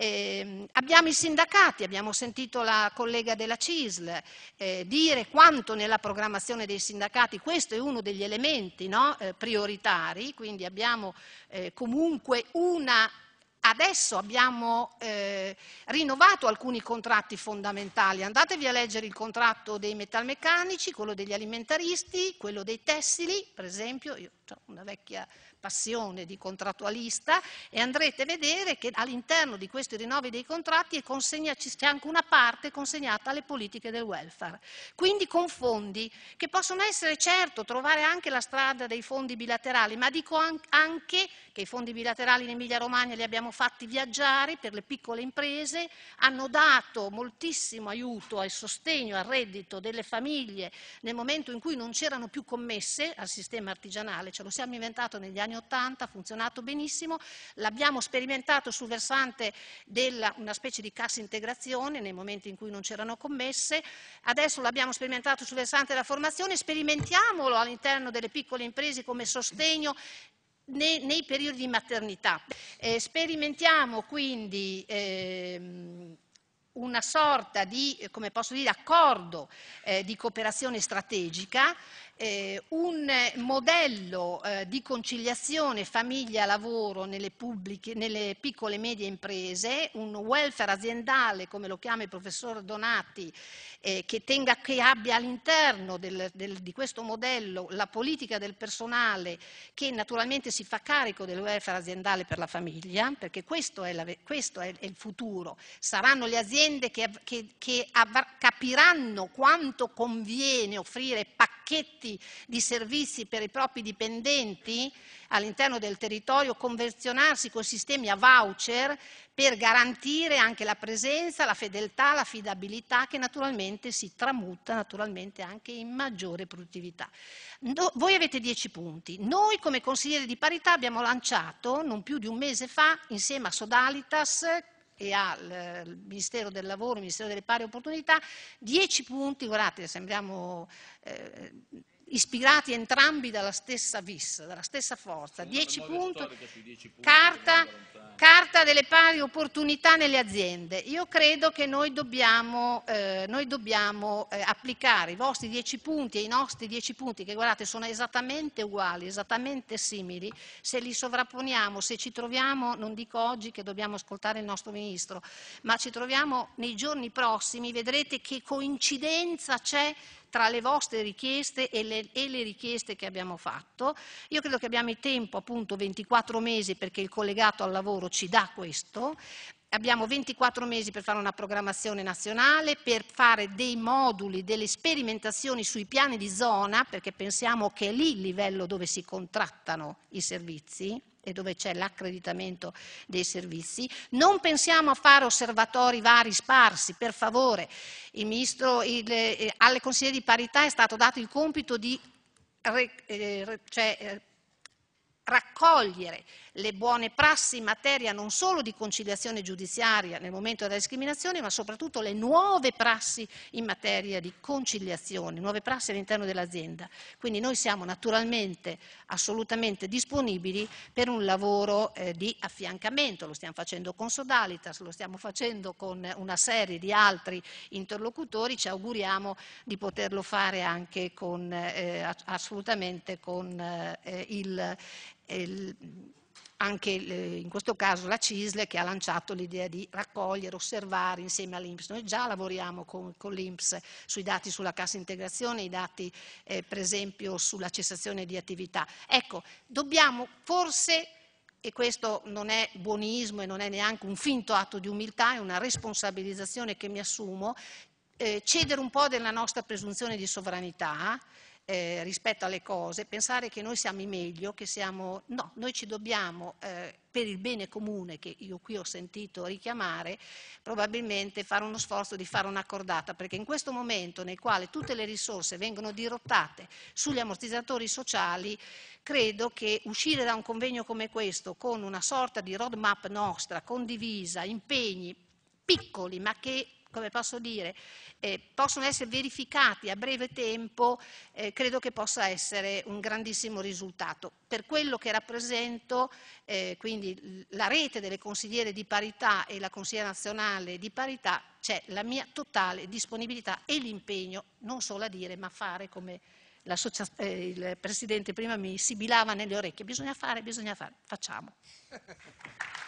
Eh, abbiamo i sindacati, abbiamo sentito la collega della CISL eh, dire quanto nella programmazione dei sindacati questo è uno degli elementi no, eh, prioritari, quindi abbiamo eh, comunque una Adesso abbiamo eh, rinnovato alcuni contratti fondamentali, andatevi a leggere il contratto dei metalmeccanici, quello degli alimentaristi, quello dei tessili, per esempio, io ho cioè, una vecchia passione di contrattualista e andrete a vedere che all'interno di questi rinnovi dei contratti consegna, c'è anche una parte consegnata alle politiche del welfare. Quindi con fondi che possono essere certo trovare anche la strada dei fondi bilaterali, ma dico anche che i fondi bilaterali in Emilia Romagna li abbiamo fatti viaggiare per le piccole imprese, hanno dato moltissimo aiuto e sostegno al reddito delle famiglie nel momento in cui non c'erano più commesse al sistema artigianale, ce lo siamo inventato negli anni anni 80, ha funzionato benissimo, l'abbiamo sperimentato sul versante di una specie di cassa integrazione nei momenti in cui non c'erano commesse, adesso l'abbiamo sperimentato sul versante della formazione, sperimentiamolo all'interno delle piccole imprese come sostegno nei, nei periodi di maternità. Eh, sperimentiamo quindi ehm, una sorta di, come posso dire, accordo eh, di cooperazione strategica eh, un modello eh, di conciliazione famiglia-lavoro nelle, nelle, piccole e medie imprese, un welfare aziendale, come lo chiama il professor Donati, eh, che, tenga, che, abbia all'interno di questo modello la politica del personale che naturalmente si fa carico del welfare aziendale per la famiglia, perché questo è, la, questo è il futuro. Saranno le aziende che, che, che capiranno quanto conviene offrire pacchetti pacchetti di servizi per i propri dipendenti all'interno del territorio, convenzionarsi con sistemi a voucher per garantire anche la presenza, la fedeltà, l'affidabilità che naturalmente si tramuta naturalmente anche in maggiore produttività. No, voi avete dieci punti. Noi come consiglieri di parità abbiamo lanciato non più di un mese fa insieme a Sodalitas e al Ministero del Lavoro, Ministero delle Pari Opportunità, 10 punti, guardate, sembriamo eh, ispirati entrambi dalla stessa vis, dalla stessa forza. Dieci punti, carta, carta, delle pari opportunità nelle aziende. Io credo che noi dobbiamo, eh, noi dobbiamo eh, applicare i vostri dieci punti e i nostri dieci punti, che guardate sono esattamente uguali, esattamente simili, se li sovrapponiamo, se ci troviamo, non dico oggi che dobbiamo ascoltare il nostro Ministro, ma ci troviamo nei giorni prossimi, vedrete che coincidenza c'è tra le vostre richieste e le, e le richieste che abbiamo fatto. Io credo che abbiamo il tempo, appunto 24 mesi, perché il collegato al lavoro ci dà questo, Abbiamo 24 mesi per fare una programmazione nazionale, per fare dei moduli, delle sperimentazioni sui piani di zona, perché pensiamo che è lì il livello dove si contrattano i servizi e dove c'è l'accreditamento dei servizi. Non pensiamo a fare osservatori vari sparsi, per favore. Il ministro, il, eh, alle consiglie di parità è stato dato il compito di re, eh, cioè, eh, raccogliere le buone prassi in materia non solo di conciliazione giudiziaria nel momento della discriminazione, ma soprattutto le nuove prassi in materia di conciliazione, nuove prassi all'interno dell'azienda. Quindi noi siamo naturalmente assolutamente disponibili per un lavoro eh, di affiancamento, lo stiamo facendo con Sodalitas, lo stiamo facendo con una serie di altri interlocutori, ci auguriamo di poterlo fare anche con, eh, eh assolutamente con eh, il anche eh, in questo caso la CISL che ha lanciato l'idea di raccogliere, osservare insieme all'Inps. Noi già lavoriamo con, con l'Inps sui dati sulla cassa integrazione, i dati eh, per esempio sulla cessazione di attività. Ecco, dobbiamo forse e questo non è buonismo e non è neanche un finto atto di umiltà, è una responsabilizzazione che mi assumo, eh, cedere un po' della nostra presunzione di sovranità, eh, rispetto alle cose, pensare che noi siamo i meglio, che siamo... No, noi ci dobbiamo, eh, per il bene comune che io qui ho sentito richiamare, probabilmente fare uno sforzo di fare un'accordata, perché in questo momento nel quale tutte le risorse vengono dirottate sugli ammortizzatori sociali, credo che uscire da un convegno come questo con una sorta di roadmap nostra, condivisa, impegni piccoli ma che come posso dire, eh, possono essere verificati a breve tempo, eh, credo che possa essere un grandissimo risultato. Per quello che rappresento, eh, quindi la rete delle consigliere di parità e la consigliera nazionale di parità, c'è la mia totale disponibilità e l'impegno, non solo a dire, ma a fare come eh, il Presidente prima mi sibilava nelle orecchie, bisogna fare, bisogna fare, facciamo.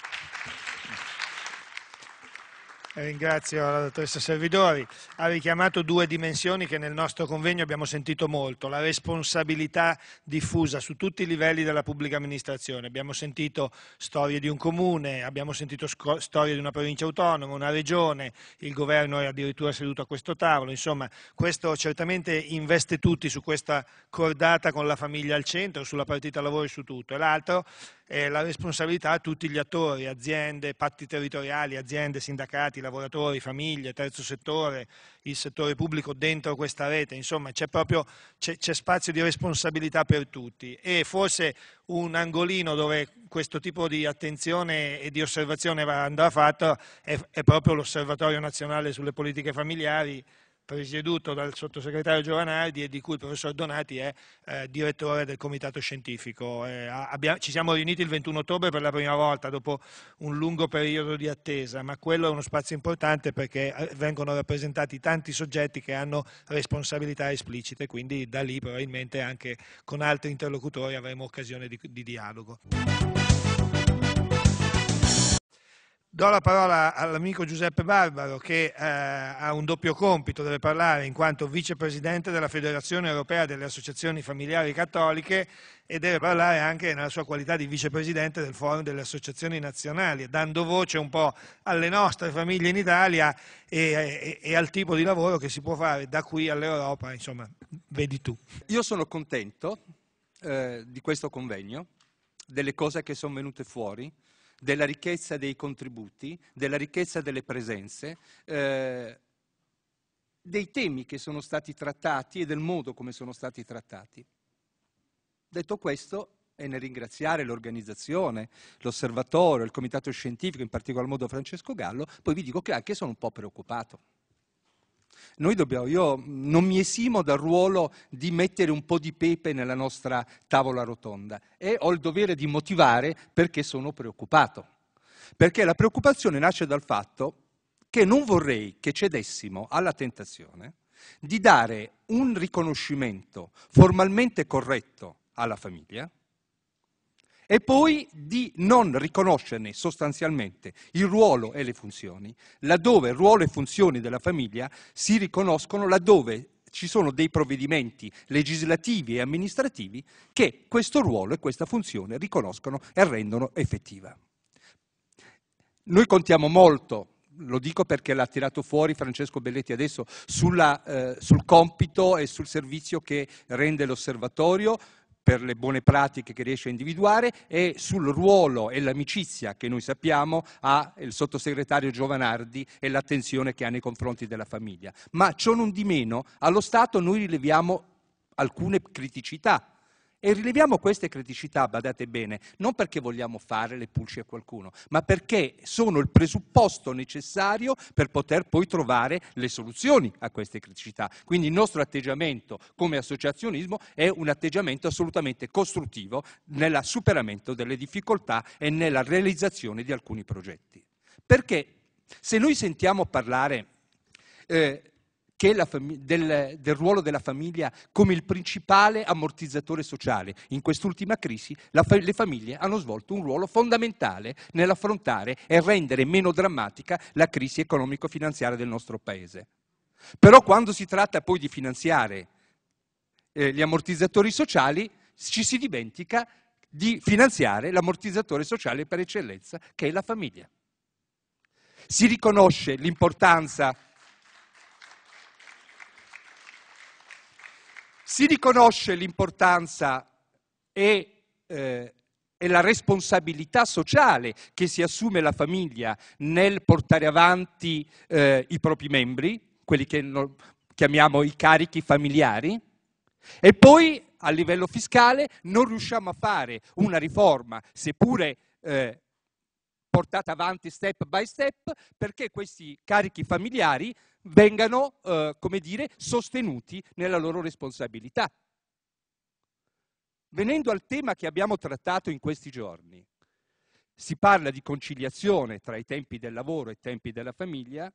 Eh, ringrazio la dottoressa Servidori. Ha richiamato due dimensioni che nel nostro convegno abbiamo sentito molto, la responsabilità diffusa su tutti i livelli della pubblica amministrazione. Abbiamo sentito storie di un comune, abbiamo sentito storie di una provincia autonoma, una regione, il governo è addirittura seduto a questo tavolo. Insomma, questo certamente investe tutti su questa cordata con la famiglia al centro, sulla partita lavoro e su tutto. E l'altro è la responsabilità a tutti gli attori, aziende, patti territoriali, aziende, sindacati, impiegati, lavoratori, famiglie, terzo settore, il settore pubblico dentro questa rete, insomma c'è proprio c è, spazio di responsabilità per tutti e forse un angolino dove questo tipo di attenzione e di osservazione andrà fatto è, è proprio l'Osservatorio Nazionale sulle Politiche Familiari presieduto dal sottosegretario Giovanardi e di cui il professor Donati è eh, direttore del comitato scientifico. Eh, abbiamo, ci siamo riuniti il 21 ottobre per la prima volta dopo un lungo periodo di attesa, ma quello è uno spazio importante perché eh, vengono rappresentati tanti soggetti che hanno responsabilità esplicite, quindi da lì probabilmente anche con altri interlocutori avremo occasione di, di dialogo. Do la parola all'amico Giuseppe Barbaro che eh, ha un doppio compito, deve parlare in quanto vicepresidente della Federazione Europea delle Associazioni Familiari Cattoliche e deve parlare anche nella sua qualità di vicepresidente del Forum delle Associazioni Nazionali, dando voce un po' alle nostre famiglie in Italia e, e, e al tipo di lavoro che si può fare da qui all'Europa, insomma, vedi tu. Io sono contento eh, di questo convegno, delle cose che sono venute fuori della ricchezza dei contributi, della ricchezza delle presenze, eh, dei temi che sono stati trattati e del modo come sono stati trattati. Detto questo, e nel ringraziare l'organizzazione, l'osservatorio, il comitato scientifico, in particolar modo Francesco Gallo, poi vi dico che anche sono un po' preoccupato. Noi Dobbiamo, io non mi esimo dal ruolo di mettere un po' di pepe nella nostra tavola rotonda e ho il dovere di motivare perché sono preoccupato. Perché la preoccupazione nasce dal fatto che non vorrei che cedessimo alla tentazione di dare un riconoscimento formalmente corretto alla famiglia, e poi di non riconoscerne sostanzialmente il ruolo e le funzioni, laddove ruolo e funzioni della famiglia si riconoscono laddove ci sono dei provvedimenti legislativi e amministrativi che questo ruolo e questa funzione riconoscono e rendono effettiva. Noi contiamo molto lo dico perché l'ha tirato fuori Francesco Belletti adesso, sulla, eh, sul compito e sul servizio che rende l'osservatorio, per le buone pratiche che riesce a individuare e sul ruolo e l'amicizia che noi sappiamo ha il sottosegretario Giovanardi e l'attenzione che ha nei confronti della famiglia. Ma ciò non di meno, allo Stato noi rileviamo alcune criticità e rileviamo queste criticità, badate bene, non perché vogliamo fare le pulci a qualcuno, ma perché sono il presupposto necessario per poter poi trovare le soluzioni a queste criticità. Quindi il nostro atteggiamento come associazionismo è un atteggiamento assolutamente costruttivo nel superamento delle difficoltà e nella realizzazione di alcuni progetti. Perché se noi sentiamo parlare eh, fam- del, del ruolo della famiglia come il principale ammortizzatore sociale. In quest'ultima crisi fa- le famiglie hanno svolto un ruolo fondamentale nell'affrontare e rendere meno drammatica la crisi economico-finanziaria del nostro Paese. Però quando si tratta poi di finanziare eh, gli ammortizzatori sociali, ci si dimentica di finanziare l'ammortizzatore sociale per eccellenza, che è la famiglia. Si riconosce l'importanza Si riconosce l'importanza e, eh, e la responsabilità sociale che si assume la famiglia nel portare avanti eh, i propri membri, quelli che no, chiamiamo i carichi familiari, e poi a livello fiscale non riusciamo a fare una riforma, seppure eh, portata avanti step by step, perché questi carichi familiari vengano, eh, come dire, sostenuti nella loro responsabilità. Venendo al tema che abbiamo trattato in questi giorni, si parla di conciliazione tra i tempi del lavoro e i tempi della famiglia,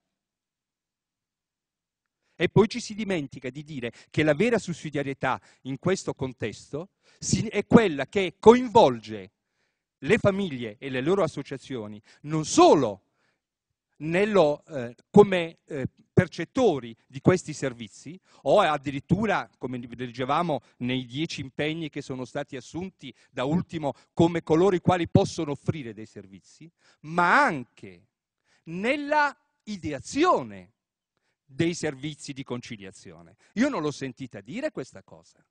e poi ci si dimentica di dire che la vera sussidiarietà in questo contesto è quella che coinvolge le famiglie e le loro associazioni non solo nello, eh, come eh, percettori di questi servizi o addirittura, come leggevamo nei dieci impegni che sono stati assunti da ultimo, come coloro i quali possono offrire dei servizi, ma anche nella ideazione dei servizi di conciliazione. Io non l'ho sentita dire questa cosa.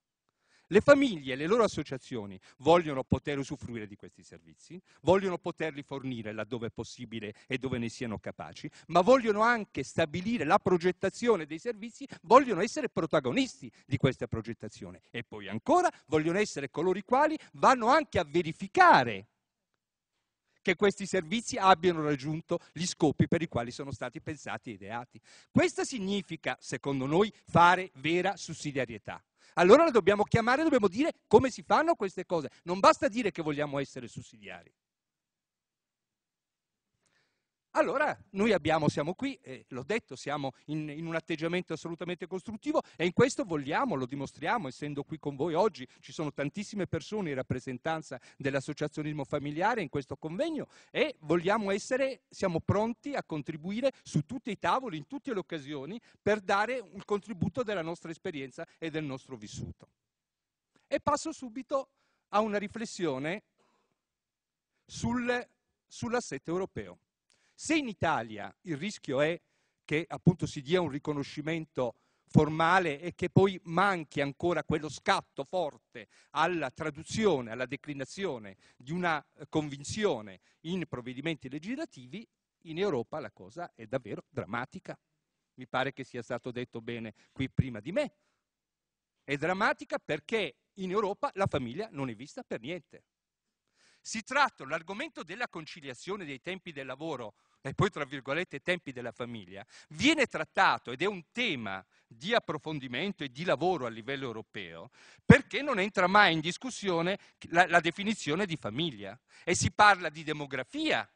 Le famiglie e le loro associazioni vogliono poter usufruire di questi servizi, vogliono poterli fornire laddove è possibile e dove ne siano capaci, ma vogliono anche stabilire la progettazione dei servizi, vogliono essere protagonisti di questa progettazione e poi ancora vogliono essere coloro i quali vanno anche a verificare che questi servizi abbiano raggiunto gli scopi per i quali sono stati pensati e ideati. Questo significa, secondo noi, fare vera sussidiarietà. Allora la dobbiamo chiamare, dobbiamo dire come si fanno queste cose. Non basta dire che vogliamo essere sussidiari. Allora noi abbiamo, siamo qui, eh, l'ho detto, siamo in, in, un atteggiamento assolutamente costruttivo e in questo vogliamo, lo dimostriamo, essendo qui con voi oggi, ci sono tantissime persone in rappresentanza dell'associazionismo familiare in questo convegno e vogliamo essere, siamo pronti a contribuire su tutti i tavoli, in tutte le occasioni, per dare il contributo della nostra esperienza e del nostro vissuto. E passo subito a una riflessione sul, sull'assetto europeo. Se in Italia il rischio è che appunto si dia un riconoscimento formale e che poi manchi ancora quello scatto forte alla traduzione, alla declinazione di una eh, convinzione in provvedimenti legislativi, in Europa la cosa è davvero drammatica. Mi pare che sia stato detto bene qui prima di me. È drammatica perché in Europa la famiglia non è vista per niente. Si tratta l'argomento della conciliazione dei tempi del lavoro e poi tra virgolette tempi della famiglia, viene trattato ed è un tema di approfondimento e di lavoro a livello europeo perché non entra mai in discussione la, la definizione di famiglia e si parla di demografia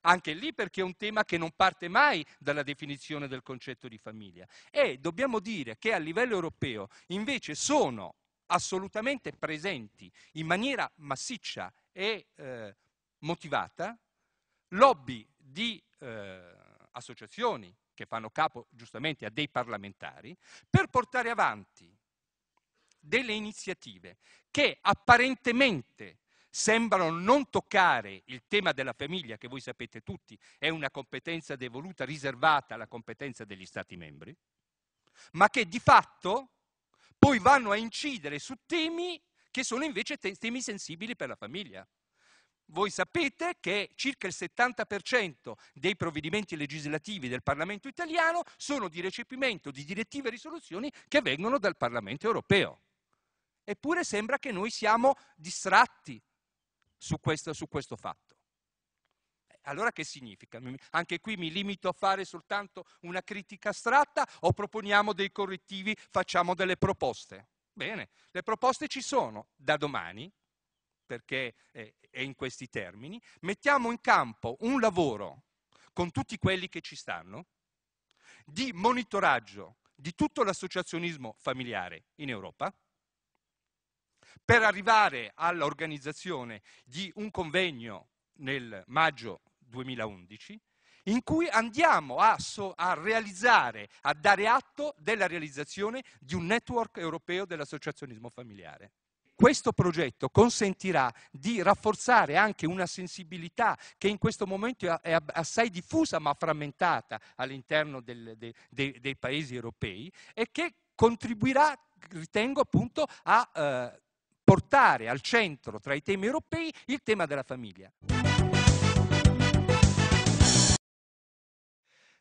anche lì perché è un tema che non parte mai dalla definizione del concetto di famiglia. E dobbiamo dire che a livello europeo invece sono assolutamente presenti in maniera massiccia e eh, motivata lobby di eh, associazioni che fanno capo giustamente a dei parlamentari per portare avanti delle iniziative che apparentemente sembrano non toccare il tema della famiglia, che voi sapete tutti è una competenza devoluta, riservata alla competenza degli Stati membri, ma che di fatto poi vanno a incidere su temi che sono invece temi sensibili per la famiglia. Voi sapete che circa il 70% dei provvedimenti legislativi del Parlamento italiano sono di recepimento di direttive e risoluzioni che vengono dal Parlamento europeo. Eppure sembra che noi siamo distratti su questo, su questo fatto. Allora che significa? Anche qui mi limito a fare soltanto una critica astratta o proponiamo dei correttivi, facciamo delle proposte? Bene, le proposte ci sono da domani, perché è in questi termini, mettiamo in campo un lavoro con tutti quelli che ci stanno di monitoraggio di tutto l'associazionismo familiare in Europa per arrivare all'organizzazione di un convegno nel maggio 2011, in cui andiamo a, so, a, realizzare, a dare atto della realizzazione di un network europeo dell'associazionismo familiare. Questo progetto consentirà di rafforzare anche una sensibilità che in questo momento è assai diffusa ma frammentata all'interno del, de, de, dei paesi europei e che contribuirà, ritengo appunto, a eh, portare al centro tra i temi europei il tema della famiglia.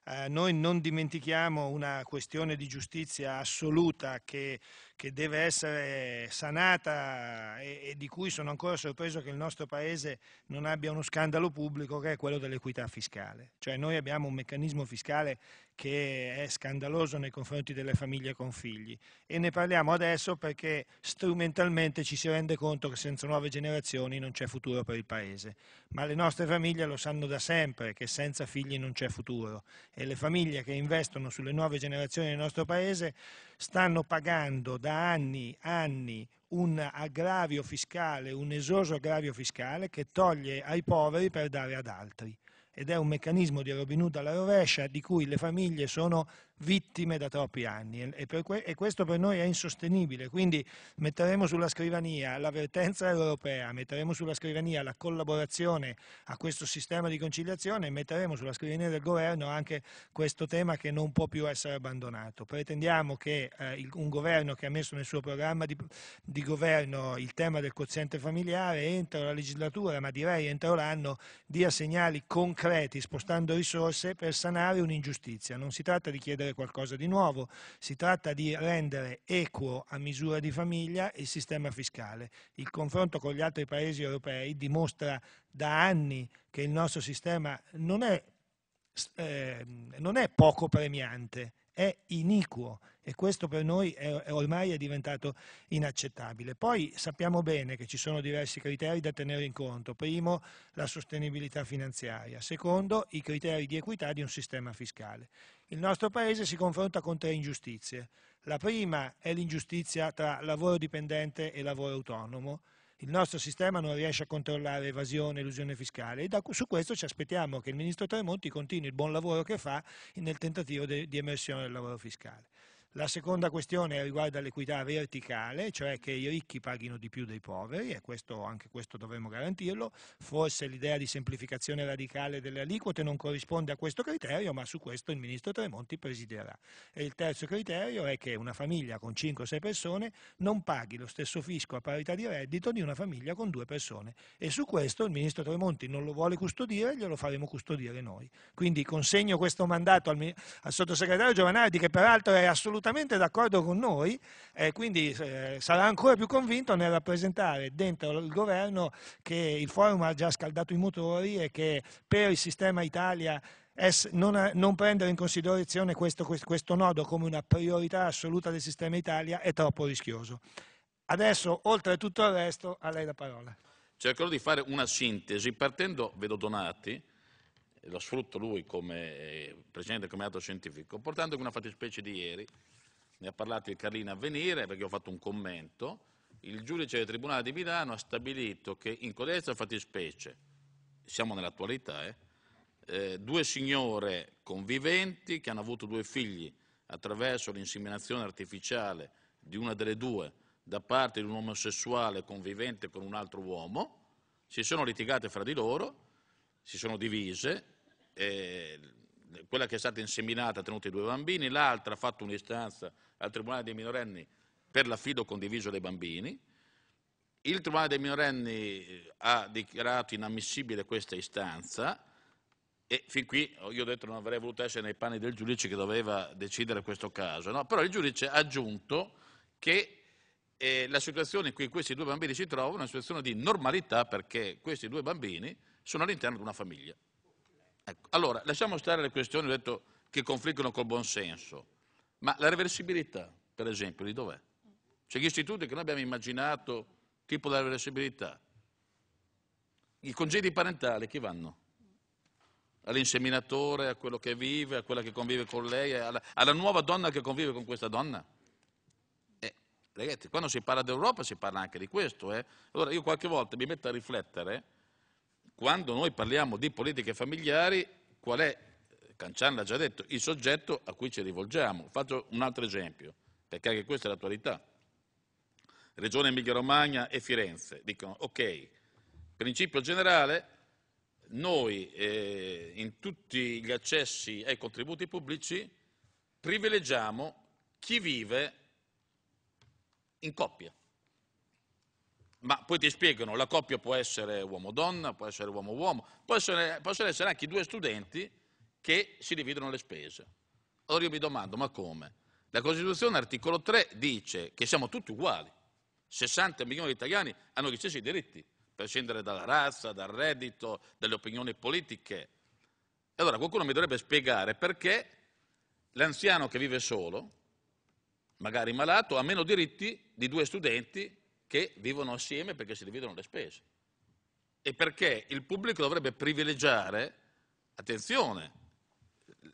Eh, noi non dimentichiamo una questione di giustizia assoluta che, che deve essere sanata e, e, di cui sono ancora sorpreso che il nostro Paese non abbia uno scandalo pubblico, che è quello dell'equità fiscale. Cioè noi abbiamo un meccanismo fiscale che è scandaloso nei confronti delle famiglie con figli e ne parliamo adesso perché strumentalmente ci si rende conto che senza nuove generazioni non c'è futuro per il Paese. Ma le nostre famiglie lo sanno da sempre che senza figli non c'è futuro e le famiglie che investono sulle nuove generazioni del nostro Paese stanno pagando da anni, e anni un aggravio fiscale, un esoso aggravio fiscale che toglie ai poveri per dare ad altri ed è un meccanismo di Robin Hood alla rovescia di cui le famiglie sono vittime da troppi anni e, que e, questo per noi è insostenibile, quindi metteremo sulla scrivania l'avvertenza europea, metteremo sulla scrivania la collaborazione a questo sistema di conciliazione e metteremo sulla scrivania del governo anche questo tema che non può più essere abbandonato. Pretendiamo che eh, il, un governo che ha messo nel suo programma di, di governo il tema del quoziente familiare entro la legislatura, ma direi entro l'anno, dia segnali concreti spostando risorse per sanare un'ingiustizia. Non si tratta di chiedere avere qualcosa di nuovo, si tratta di rendere equo a misura di famiglia il sistema fiscale. Il confronto con gli altri paesi europei dimostra da anni che il nostro sistema non è, eh, non è poco premiante, è iniquo e questo per noi è, ormai è diventato inaccettabile. Poi sappiamo bene che ci sono diversi criteri da tenere in conto. Primo, la sostenibilità finanziaria. Secondo, i criteri di equità di un sistema fiscale. Il nostro Paese si confronta con tre ingiustizie. La prima è l'ingiustizia tra lavoro dipendente e lavoro autonomo. Il nostro sistema non riesce a controllare evasione e elusione fiscale e da, su questo ci aspettiamo che il Ministro Tremonti continui il buon lavoro che fa nel tentativo de, di emersione del lavoro fiscale. La seconda questione riguarda l'equità verticale, cioè che i ricchi paghino di più dei poveri e questo, anche questo dovremmo garantirlo. Forse l'idea di semplificazione radicale delle aliquote non corrisponde a questo criterio, ma su questo il ministro Tremonti presiderà. E il terzo criterio è che una famiglia con 5 o 6 persone non paghi lo stesso fisco a parità di reddito di una famiglia con 2 persone. E su questo il ministro Tremonti non lo vuole custodire, glielo faremo custodire noi. Quindi consegno questo mandato al, al sottosegretario Giovanardi che peraltro è assolutamente assolutamente d'accordo con noi e eh, quindi eh, sarà ancora più convinto nel rappresentare dentro il governo che il forum ha già scaldato i motori e che per il sistema Italia non, prendere in considerazione questo, questo, questo, nodo come una priorità assoluta del sistema Italia è troppo rischioso. Adesso, oltre a tutto il resto, a lei la parola. Cercherò di fare una sintesi partendo, vedo Donati, lo sfrutto lui come eh, Presidente del Comitato Scientifico, portando una fattispecie di ieri, ne ha parlato il Carlino a venire perché ho fatto un commento, il giudice del Tribunale di Milano ha stabilito che in codesta fattispecie, siamo nell'attualità, eh, eh, due signore conviventi che hanno avuto due figli attraverso l'inseminazione artificiale di una delle due da parte di un omosessuale convivente con un altro uomo, si sono litigate fra di loro, si sono divise, e eh, quella che è stata inseminata ha tenuto i due bambini, l'altra ha fatto un'istanza al Tribunale dei minorenni per l'affido condiviso dei bambini. Il Tribunale dei minorenni eh, ha dichiarato inammissibile questa istanza e fin qui oh, io ho detto non avrei voluto essere nei panni del giudice che doveva decidere questo caso, no? però il giudice ha aggiunto che eh, la situazione in cui questi due bambini si trovano è una situazione di normalità perché questi due bambini sono all'interno di una famiglia. Ecco, allora, lasciamo stare le questioni detto, che confliggono col buonsenso, ma la reversibilità, per esempio, di dov'è? C'è gli istituti che noi abbiamo immaginato, tipo la reversibilità. I congedi parentali, chi vanno? All'inseminatore, a quello che vive, a quella che convive con lei, alla, alla nuova donna che convive con questa donna? Eh, ragazzi, quando si parla d'Europa si parla anche di questo. Eh? Allora io qualche volta mi metto a riflettere quando noi parliamo di politiche familiari, qual è, Cancian l'ha già detto, il soggetto a cui ci rivolgiamo? Faccio un altro esempio, perché anche questa è l'attualità. Regione Emilia-Romagna e Firenze dicono, ok, principio generale, noi eh, in tutti gli accessi ai contributi pubblici privilegiamo chi vive in coppia ma poi ti spiegano, la coppia può essere uomo-donna, può essere uomo-uomo, possono, essere anche due studenti che si dividono le spese. Allora io mi domando, ma come? La Costituzione, articolo 3, dice che siamo tutti uguali. 60 milioni di italiani hanno gli stessi diritti, per scendere dalla razza, dal reddito, dalle opinioni politiche. Allora qualcuno mi dovrebbe spiegare perché l'anziano che vive solo, magari malato, ha meno diritti di due studenti che vivono assieme perché si dividono le spese. E perché il pubblico dovrebbe privilegiare, attenzione,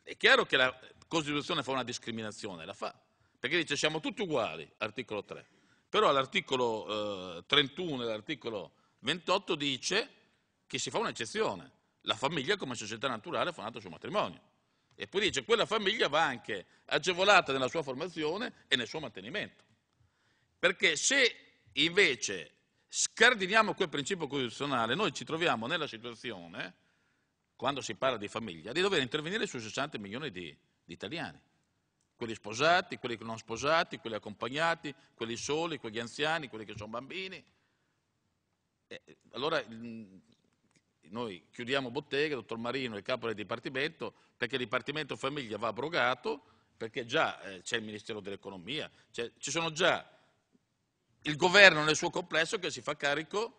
è chiaro che la Costituzione fa una discriminazione, la fa, perché dice siamo tutti uguali, articolo 3, però l'articolo eh, 31 e l'articolo 28 dice che si fa un'eccezione, la famiglia come società naturale fondata sul matrimonio. E poi dice quella famiglia va anche agevolata nella sua formazione e nel suo mantenimento. Perché se invece scardiniamo quel principio costituzionale, noi ci troviamo nella situazione, quando si parla di famiglia, di dover intervenire sui 60 milioni di, di italiani quelli sposati, quelli non sposati, quelli accompagnati, quelli soli, quelli anziani, quelli che sono bambini. E allora noi chiudiamo bottega, dottor Marino è il capo del Dipartimento, perché il Dipartimento Famiglia va abrogato, perché già eh, c'è il Ministero dell'Economia, ci sono già il governo nel suo complesso che si fa carico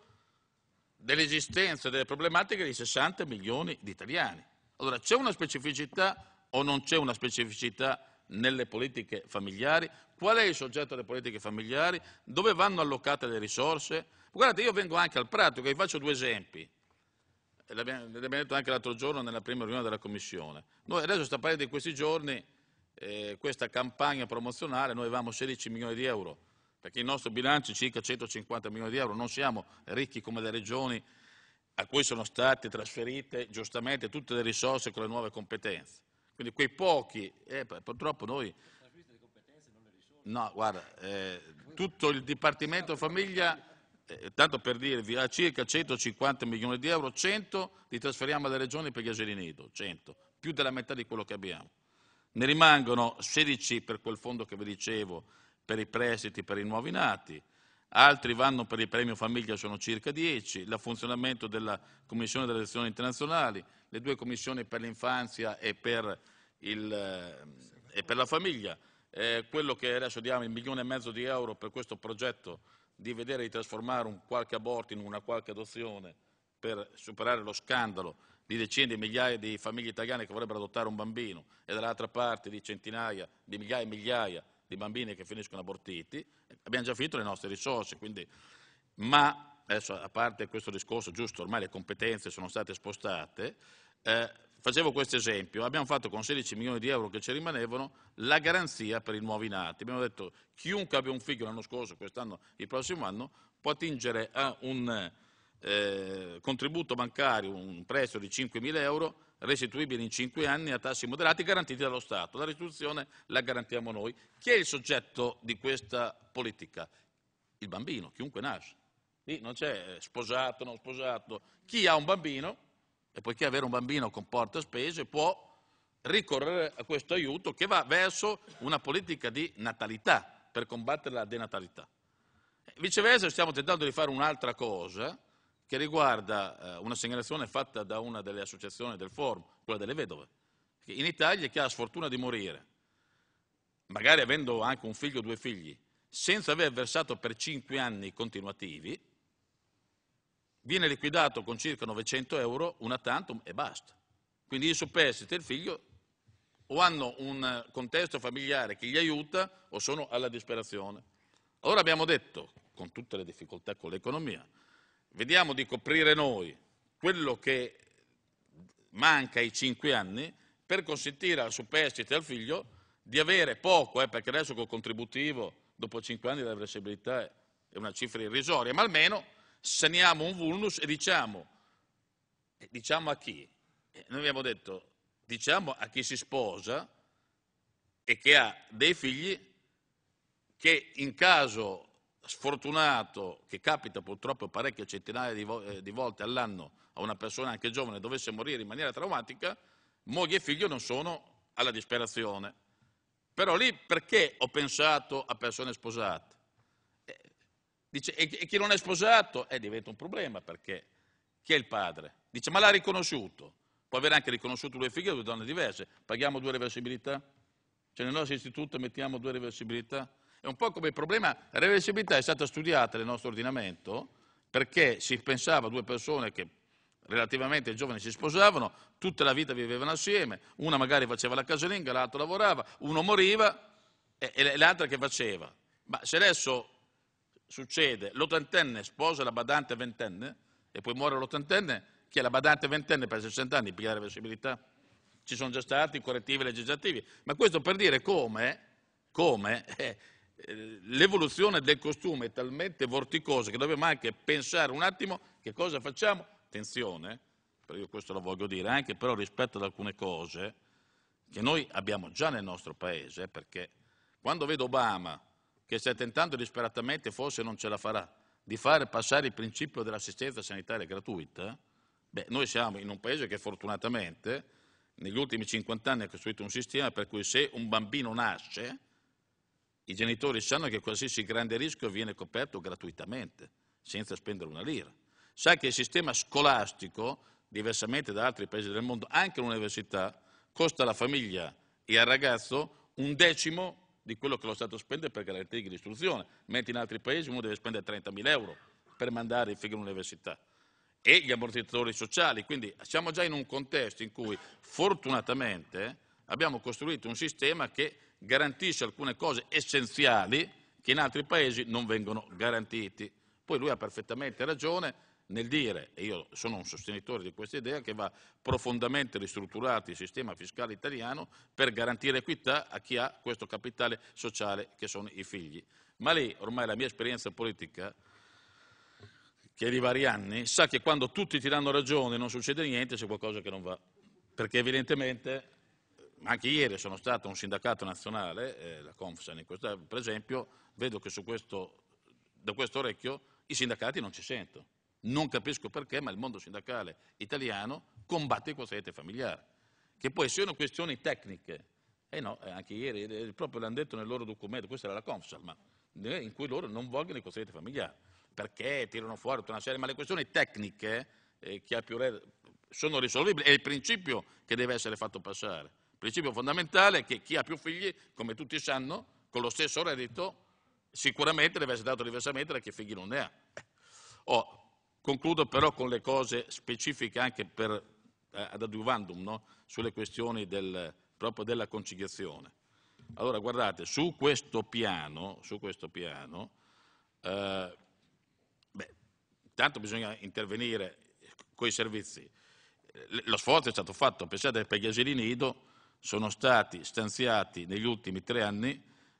dell'esistenza delle problematiche di 60 milioni di italiani. Allora c'è una specificità o non c'è una specificità nelle politiche familiari? Qual è il soggetto delle politiche familiari? Dove vanno allocate le risorse? Guardate, io vengo anche al pratico, vi faccio due esempi. Eh, l'abbiamo detto anche l'altro giorno nella prima riunione della Commissione. Noi adesso sta parlando di questi giorni, eh, questa campagna promozionale, noi avevamo 16 milioni di euro perché il nostro bilancio è circa 150 milioni di euro, non siamo ricchi come le regioni a cui sono state trasferite giustamente tutte le risorse con le nuove competenze. Quindi quei pochi, eh, purtroppo noi... No, guarda, eh, tutto il Dipartimento Famiglia, eh, tanto per dirvi, ha circa 150 milioni di euro, 100 li trasferiamo alle regioni per gli asili nido, 100, più della metà di quello che abbiamo. Ne rimangono 16 per quel fondo che vi dicevo, per i prestiti per i nuovi nati, altri vanno per il premio famiglia, sono circa 10, il funzionamento della Commissione delle elezioni internazionali, le due commissioni per l'infanzia e, eh, e per, la famiglia, eh, quello che adesso diamo il milione e mezzo di euro per questo progetto di vedere di trasformare un qualche aborto in una qualche adozione per superare lo scandalo di decine di migliaia di famiglie italiane che vorrebbero adottare un bambino e dall'altra parte di centinaia, di migliaia e migliaia di bambini che finiscono abortiti, abbiamo già finito le nostre risorse, quindi, ma adesso a parte questo discorso, giusto, ormai le competenze sono state spostate, eh, facevo questo esempio, abbiamo fatto con 16 milioni di euro che ci rimanevano la garanzia per i nuovi nati, abbiamo detto chiunque abbia un figlio l'anno scorso, quest'anno, il prossimo anno, può attingere a un eh, contributo bancario, un prezzo di 5 mila euro restituibili in cinque anni a tassi moderati garantiti dallo Stato. La restituzione la garantiamo noi. Chi è il soggetto di questa politica? Il bambino, chiunque nasce. Lì non c'è eh, sposato, non sposato. Chi ha un bambino, e poiché avere un bambino comporta spese, può ricorrere a questo aiuto che va verso una politica di natalità per combattere la denatalità. Viceversa stiamo tentando di fare un'altra cosa, che riguarda eh, una segnalazione fatta da una delle associazioni del forum, quella delle vedove, in Italia chi ha la sfortuna di morire, magari avendo anche un figlio o due figli, senza aver versato per cinque anni continuativi, viene liquidato con circa 900 euro una tantum e basta. Quindi i superstiti e il figlio o hanno un contesto familiare che li aiuta o sono alla disperazione. Allora abbiamo detto, con tutte le difficoltà con l'economia, vediamo di coprire noi quello che manca ai cinque anni per consentire al superstite e al figlio di avere poco, eh, perché adesso col contributivo dopo cinque anni la reversibilità è una cifra irrisoria, ma almeno saniamo un vulnus e diciamo, eh, diciamo a chi? Eh, noi abbiamo detto, diciamo a chi si sposa e che ha dei figli che in caso sfortunato, che capita purtroppo parecchie centinaia di, vo eh, di, volte all'anno a una persona anche giovane, dovesse morire in maniera traumatica, moglie e figlio non sono alla disperazione. Però lì perché ho pensato a persone sposate? Eh, dice, e, e chi non è sposato? Eh, diventa un problema perché chi è il padre? Dice, ma l'ha riconosciuto. Può aver anche riconosciuto due figlie e due donne diverse. Paghiamo due reversibilità? Cioè nel nostro istituto mettiamo due reversibilità? È un po' come il problema la reversibilità è stata studiata nel nostro ordinamento perché si pensava a due persone che relativamente giovani si sposavano, tutta la vita vivevano assieme, una magari faceva la casalinga, l'altro lavorava, uno moriva e, e l'altra che faceva? Ma se adesso succede, l'ottantenne sposa la badante ventenne e poi muore l'ottantenne, chi è la badante ventenne per 60 anni piglia la reversibilità? Ci sono già stati correttivi legislativi, ma questo per dire come, come eh, eh, l'evoluzione del costume è talmente vorticosa che dobbiamo anche pensare un attimo che cosa facciamo. Attenzione, però io questo lo voglio dire, anche però rispetto ad alcune cose che noi abbiamo già nel nostro paese, perché quando vedo Obama che sta tentando disperatamente, forse non ce la farà, di fare passare il principio dell'assistenza sanitaria gratuita, beh, noi siamo in un paese che fortunatamente negli ultimi 50 anni ha costruito un sistema per cui se un bambino nasce, i genitori sanno che qualsiasi grande rischio viene coperto gratuitamente, senza spendere una lira. Sa che il sistema scolastico, diversamente da altri paesi del mondo, anche l'università, costa alla famiglia e al ragazzo un decimo di quello che lo Stato spende per garantire l'istruzione, mentre in altri paesi uno deve spendere 30.000 euro per mandare il figlio all'università e gli ammortizzatori sociali. Quindi siamo già in un contesto in cui fortunatamente abbiamo costruito un sistema che garantisce alcune cose essenziali che in altri paesi non vengono garantite. Poi lui ha perfettamente ragione nel dire, e io sono un sostenitore di questa idea, che va profondamente ristrutturato il sistema fiscale italiano per garantire equità a chi ha questo capitale sociale che sono i figli. Ma lì ormai la mia esperienza politica, che è di vari anni, sa che quando tutti ti danno ragione non succede niente, c'è qualcosa che non va. Perché evidentemente anche ieri sono stato a un sindacato nazionale, eh, la Confsan per esempio, vedo che questo, da questo orecchio i sindacati non ci sentono. Non capisco perché, ma il mondo sindacale italiano combatte il quoziente familiare, che poi siano questioni tecniche. E eh no, eh, anche ieri eh, eh, proprio l'hanno detto nel loro documento, questa era la Confsal, ma in cui loro non vogliono il quoziente familiare, perché tirano fuori tutta una serie, ma le questioni tecniche eh, che ha più re, sono risolvibili, è il principio che deve essere fatto passare principio fondamentale è che chi ha più figli, come tutti sanno, con lo stesso reddito sicuramente deve essere dato diversamente da chi figli non ne ha. Oh, concludo però con le cose specifiche anche per, eh, ad adiuvandum no? sulle questioni del, proprio della conciliazione. Allora guardate, su questo piano, su questo piano eh, beh, tanto bisogna intervenire con i servizi. Lo sforzo è stato fatto, pensate per gli asili nido, sono stati stanziati negli ultimi tre anni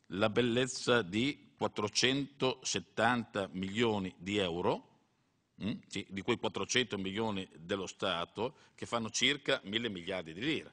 la bellezza di 470 milioni di euro, mm, di quei 400 milioni dello Stato, che fanno circa 1000 miliardi di lire.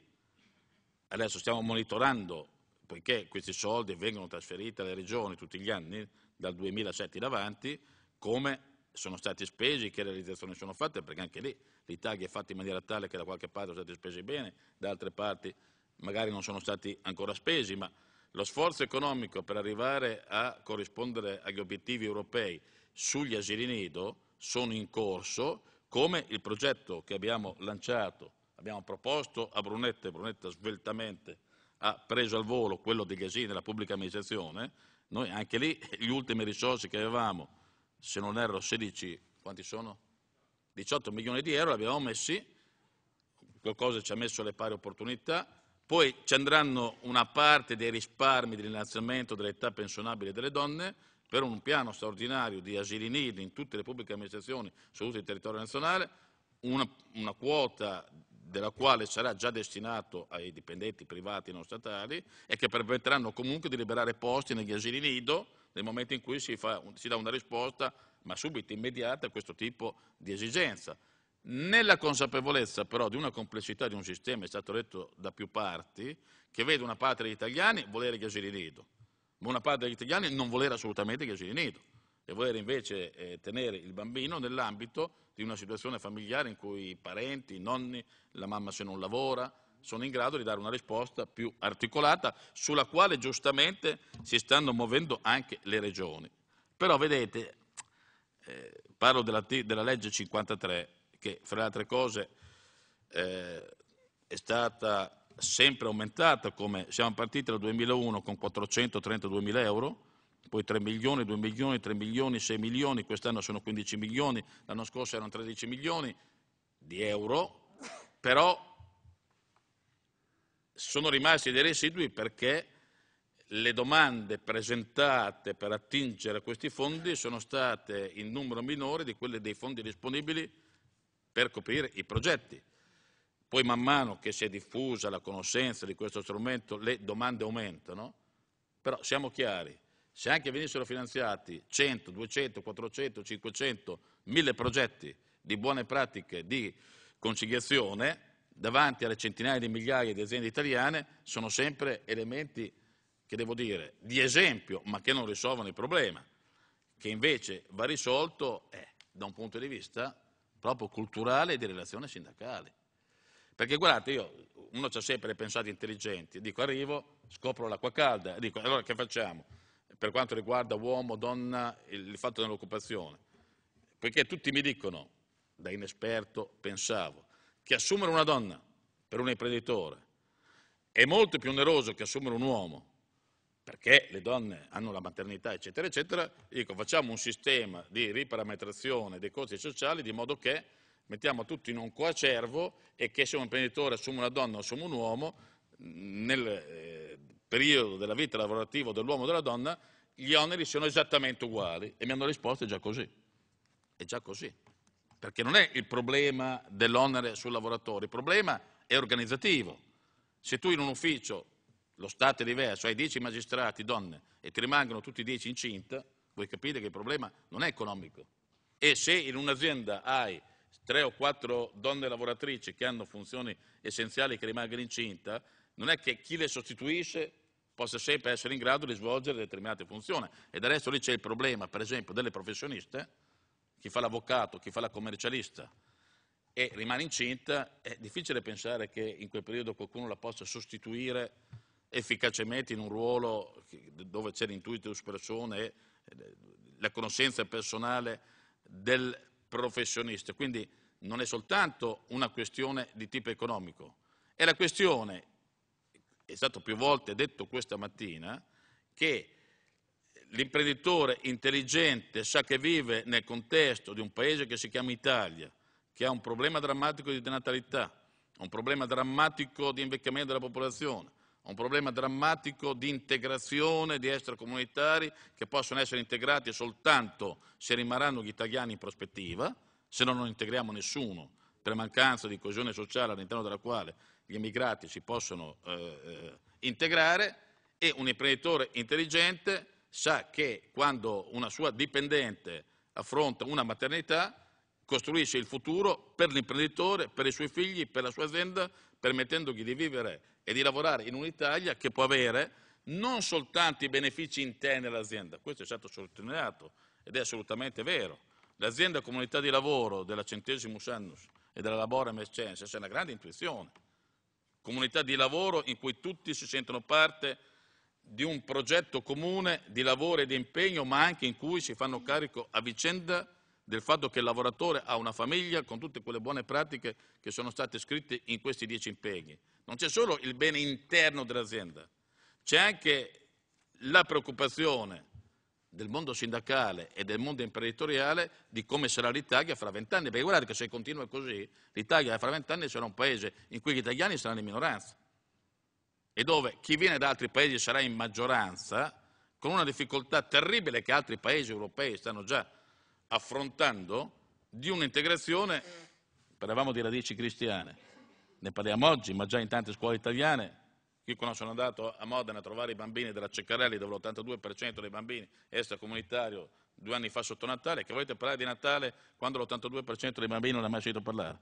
Adesso stiamo monitorando, poiché questi soldi vengono trasferiti alle regioni tutti gli anni, dal 2007 in avanti, come sono stati spesi, che realizzazioni sono fatte, perché anche lì l'Italia è fatta in maniera tale che da qualche parte sono stati spesi bene, da altre parti magari non sono stati ancora spesi, ma lo sforzo economico per arrivare a corrispondere agli obiettivi europei sugli asili nido sono in corso, come il progetto che abbiamo lanciato, abbiamo proposto a Brunetta, e Brunetta sveltamente ha preso al volo quello degli asili nella pubblica amministrazione, noi anche lì gli ultimi risorse che avevamo, se non erro 16, quanti sono? 18 milioni di euro, li abbiamo messi, qualcosa ci ha messo le pari opportunità, poi ci andranno una parte dei risparmi dell'innalzamento dell'età pensionabile delle donne per un piano straordinario di asili nidi in tutte le pubbliche amministrazioni su tutto il territorio nazionale, una, una quota della quale sarà già destinato ai dipendenti privati non statali e che permetteranno comunque di liberare posti negli asili nido nel momento in cui si, fa, si dà una risposta, ma subito immediata, a questo tipo di esigenza nella consapevolezza però di una complessità di un sistema, è stato detto da più parti, che vede una parte degli italiani volere gli asili nido, ma una parte degli italiani non volere assolutamente gli asili nido e volere invece eh, tenere il bambino nell'ambito di una situazione familiare in cui i parenti, i nonni, la mamma se non lavora, sono in grado di dare una risposta più articolata sulla quale giustamente si stanno muovendo anche le regioni. Però vedete, eh, parlo della, della legge 53, che fra le altre cose eh, è stata sempre aumentata, come siamo partiti dal 2001 con 432 mila euro, poi 3 milioni, 2 milioni, 3 milioni, 6 milioni, quest'anno sono 15 milioni, l'anno scorso erano 13 milioni di euro, però sono rimasti dei residui perché le domande presentate per attingere a questi fondi sono state in numero minore di quelle dei fondi disponibili per coprire i progetti. Poi man mano che si è diffusa la conoscenza di questo strumento le domande aumentano, però siamo chiari, se anche venissero finanziati 100, 200, 400, 500, 1000 progetti di buone pratiche di conciliazione, davanti alle centinaia di migliaia di aziende italiane, sono sempre elementi che devo dire di esempio, ma che non risolvono il problema, che invece va risolto eh, da un punto di vista proprio culturale e di relazione sindacale. Perché guardate, io, uno ha sempre pensato intelligenti, dico arrivo, scopro l'acqua calda, dico allora che facciamo per quanto riguarda uomo, donna, il fatto dell'occupazione? Poiché tutti mi dicono, da inesperto pensavo, che assumere una donna per un imprenditore è molto più oneroso che assumere un uomo perché le donne hanno la maternità, eccetera, eccetera, dico facciamo un sistema di riparametrazione dei costi sociali di modo che mettiamo tutti in un coacervo e che se un imprenditore assume una donna o assume un uomo, nel eh, periodo della vita lavorativa dell'uomo o della donna, gli oneri siano esattamente uguali. E mi hanno risposto è già così. È già così. Perché non è il problema dell'onere sul lavoratore, il problema è organizzativo. Se tu in un ufficio lo Stato è diverso, hai dieci magistrati donne e ti rimangono tutti dieci incinta, voi capite che il problema non è economico. E se in un'azienda hai tre o quattro donne lavoratrici che hanno funzioni essenziali che rimangono incinta, non è che chi le sostituisce possa sempre essere in grado di svolgere determinate funzioni. E del resto lì c'è il problema, per esempio, delle professioniste, chi fa l'avvocato, chi fa la commercialista, e rimane incinta, è difficile pensare che in quel periodo qualcuno la possa sostituire efficacemente in un ruolo dove c'è l'intuitus persona e eh, la conoscenza personale del professionista. Quindi non è soltanto una questione di tipo economico, è la questione, è stato più volte detto questa mattina, che l'imprenditore intelligente sa che vive nel contesto di un paese che si chiama Italia, che ha un problema drammatico di denatalità, un problema drammatico di invecchiamento della popolazione, un problema drammatico di integrazione di extracomunitari che possono essere integrati soltanto se rimarranno gli italiani in prospettiva, se no non integriamo nessuno per mancanza di coesione sociale all'interno della quale gli immigrati si possono eh, eh, integrare e un imprenditore intelligente sa che quando una sua dipendente affronta una maternità costruisce il futuro per l'imprenditore, per i suoi figli, per la sua azienda, permettendogli di vivere e di lavorare in un'Italia che può avere non soltanto i benefici interni all'azienda, questo è stato certo sottolineato ed è assolutamente vero. L'azienda comunità di lavoro della Centesimus Annus e della labora Escensis è una grande intuizione, comunità di lavoro in cui tutti si sentono parte di un progetto comune di lavoro e di impegno, ma anche in cui si fanno carico a vicenda del fatto che il lavoratore ha una famiglia con tutte quelle buone pratiche che sono state scritte in questi dieci impegni. Non c'è solo il bene interno dell'azienda, c'è anche la preoccupazione del mondo sindacale e del mondo imprenditoriale di come sarà l'Italia fra vent'anni, perché guardate che se continua così l'Italia fra vent'anni sarà un paese in cui gli italiani saranno in minoranza e dove chi viene da altri paesi sarà in maggioranza con una difficoltà terribile che altri paesi europei stanno già affrontando di un'integrazione, parlavamo di radici cristiane, ne parliamo oggi, ma già in tante scuole italiane, io quando sono andato a Modena a trovare i bambini della Ceccarelli, dove l'82% dei bambini è extracomunitario due anni fa sotto Natale, che volete parlare di Natale quando l'82% dei bambini non ha mai sentito parlare.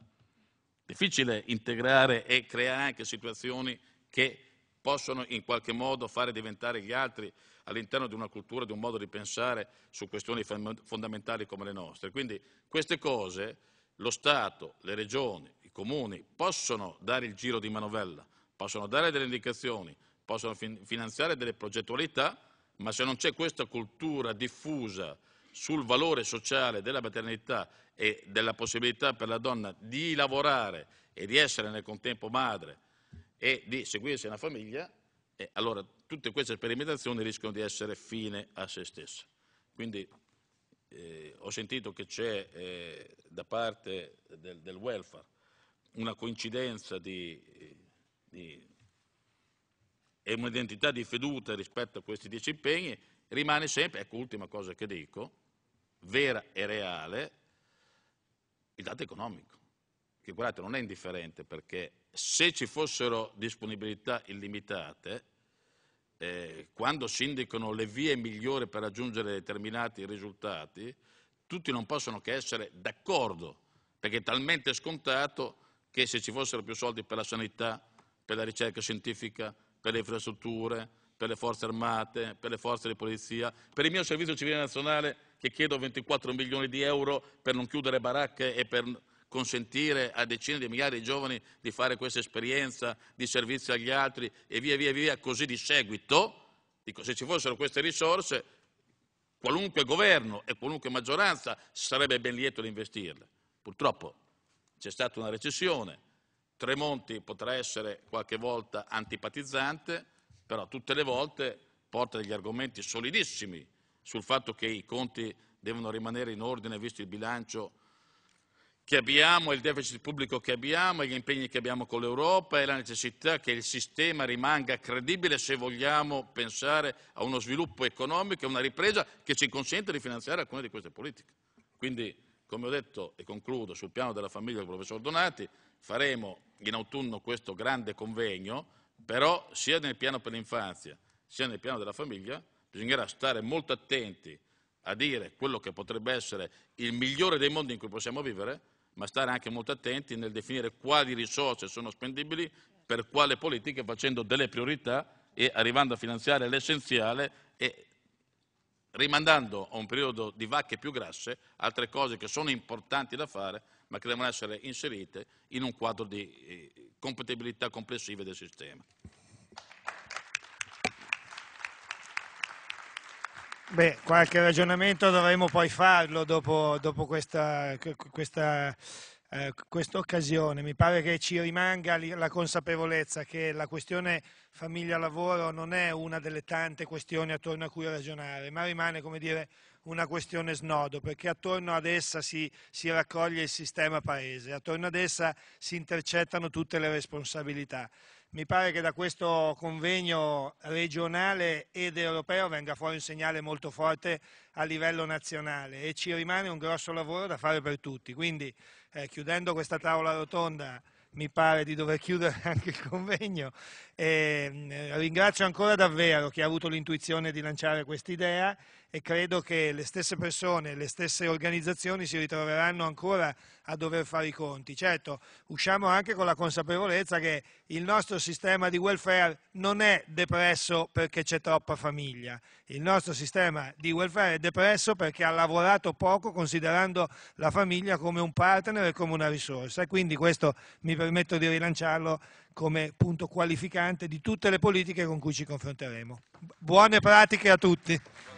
Difficile integrare e creare anche situazioni che possono in qualche modo fare diventare gli altri all'interno di una cultura, di un modo di pensare su questioni fondamentali come le nostre. Quindi queste cose lo Stato, le regioni, i comuni possono dare il giro di manovella, possono dare delle indicazioni, possono finanziare delle progettualità, ma se non c'è questa cultura diffusa sul valore sociale della maternità e della possibilità per la donna di lavorare e di essere nel contempo madre e di seguirsi una famiglia, e allora tutte queste sperimentazioni rischiano di essere fine a se stesse. Quindi eh, ho sentito che c'è eh, da parte del, del, welfare una coincidenza di, di, e un'identità di fiducia rispetto a questi dieci impegni, rimane sempre, ecco l'ultima cosa che dico, vera e reale, il dato economico che guardate non è indifferente perché se ci fossero disponibilità illimitate, eh, quando si indicano le vie migliori per raggiungere determinati risultati, tutti non possono che essere d'accordo, perché è talmente scontato che se ci fossero più soldi per la sanità, per la ricerca scientifica, per le infrastrutture, per le forze armate, per le forze di polizia, per il mio servizio civile nazionale che chiedo 24 milioni di euro per non chiudere baracche e per consentire a decine di migliaia di giovani di fare questa esperienza di servizio agli altri e via via via così di seguito, dico, se ci fossero queste risorse, qualunque governo e qualunque maggioranza sarebbe ben lieto di investirle. Purtroppo c'è stata una recessione, Tremonti potrà essere qualche volta antipatizzante, però tutte le volte porta degli argomenti solidissimi sul fatto che i conti devono rimanere in ordine visto il bilancio che abbiamo, il deficit pubblico che abbiamo, gli impegni che abbiamo con l'Europa e la necessità che il sistema rimanga credibile se vogliamo pensare a uno sviluppo economico e una ripresa che ci consente di finanziare alcune di queste politiche. Quindi, come ho detto e concludo, sul piano della famiglia del professor Donati faremo in autunno questo grande convegno, però sia nel piano per l'infanzia sia nel piano della famiglia bisognerà stare molto attenti a dire quello che potrebbe essere il migliore dei mondi in cui possiamo vivere, ma stare anche molto attenti nel definire quali risorse sono spendibili per quale politica, facendo delle priorità e arrivando a finanziare l'essenziale e rimandando a un periodo di vacche più grasse altre cose che sono importanti da fare, ma che devono essere inserite in un quadro di eh, compatibilità complessiva del sistema. Beh, qualche ragionamento dovremmo poi farlo dopo, dopo questa, questa, eh, questa, occasione. Mi pare che ci rimanga la consapevolezza che la questione famiglia-lavoro non è una delle tante questioni attorno a cui ragionare, ma rimane, come dire, una questione snodo, perché attorno ad essa si, si raccoglie il sistema paese, attorno ad essa si intercettano tutte le responsabilità. Mi pare che da questo convegno regionale ed europeo venga fuori un segnale molto forte a livello nazionale e ci rimane un grosso lavoro da fare per tutti. Quindi eh, chiudendo questa tavola rotonda mi pare di dover chiudere anche il convegno. E, eh, ringrazio ancora davvero chi ha avuto l'intuizione di lanciare quest'idea e credo che le stesse persone, le stesse organizzazioni si ritroveranno ancora a dover fare i conti. Certo, usciamo anche con la consapevolezza che il nostro sistema di welfare non è depresso perché c'è troppa famiglia, il nostro sistema di welfare è depresso perché ha lavorato poco considerando la famiglia come un partner e come una risorsa e quindi questo mi permetto di rilanciarlo come punto qualificante di tutte le politiche con cui ci confronteremo. Buone pratiche a tutti.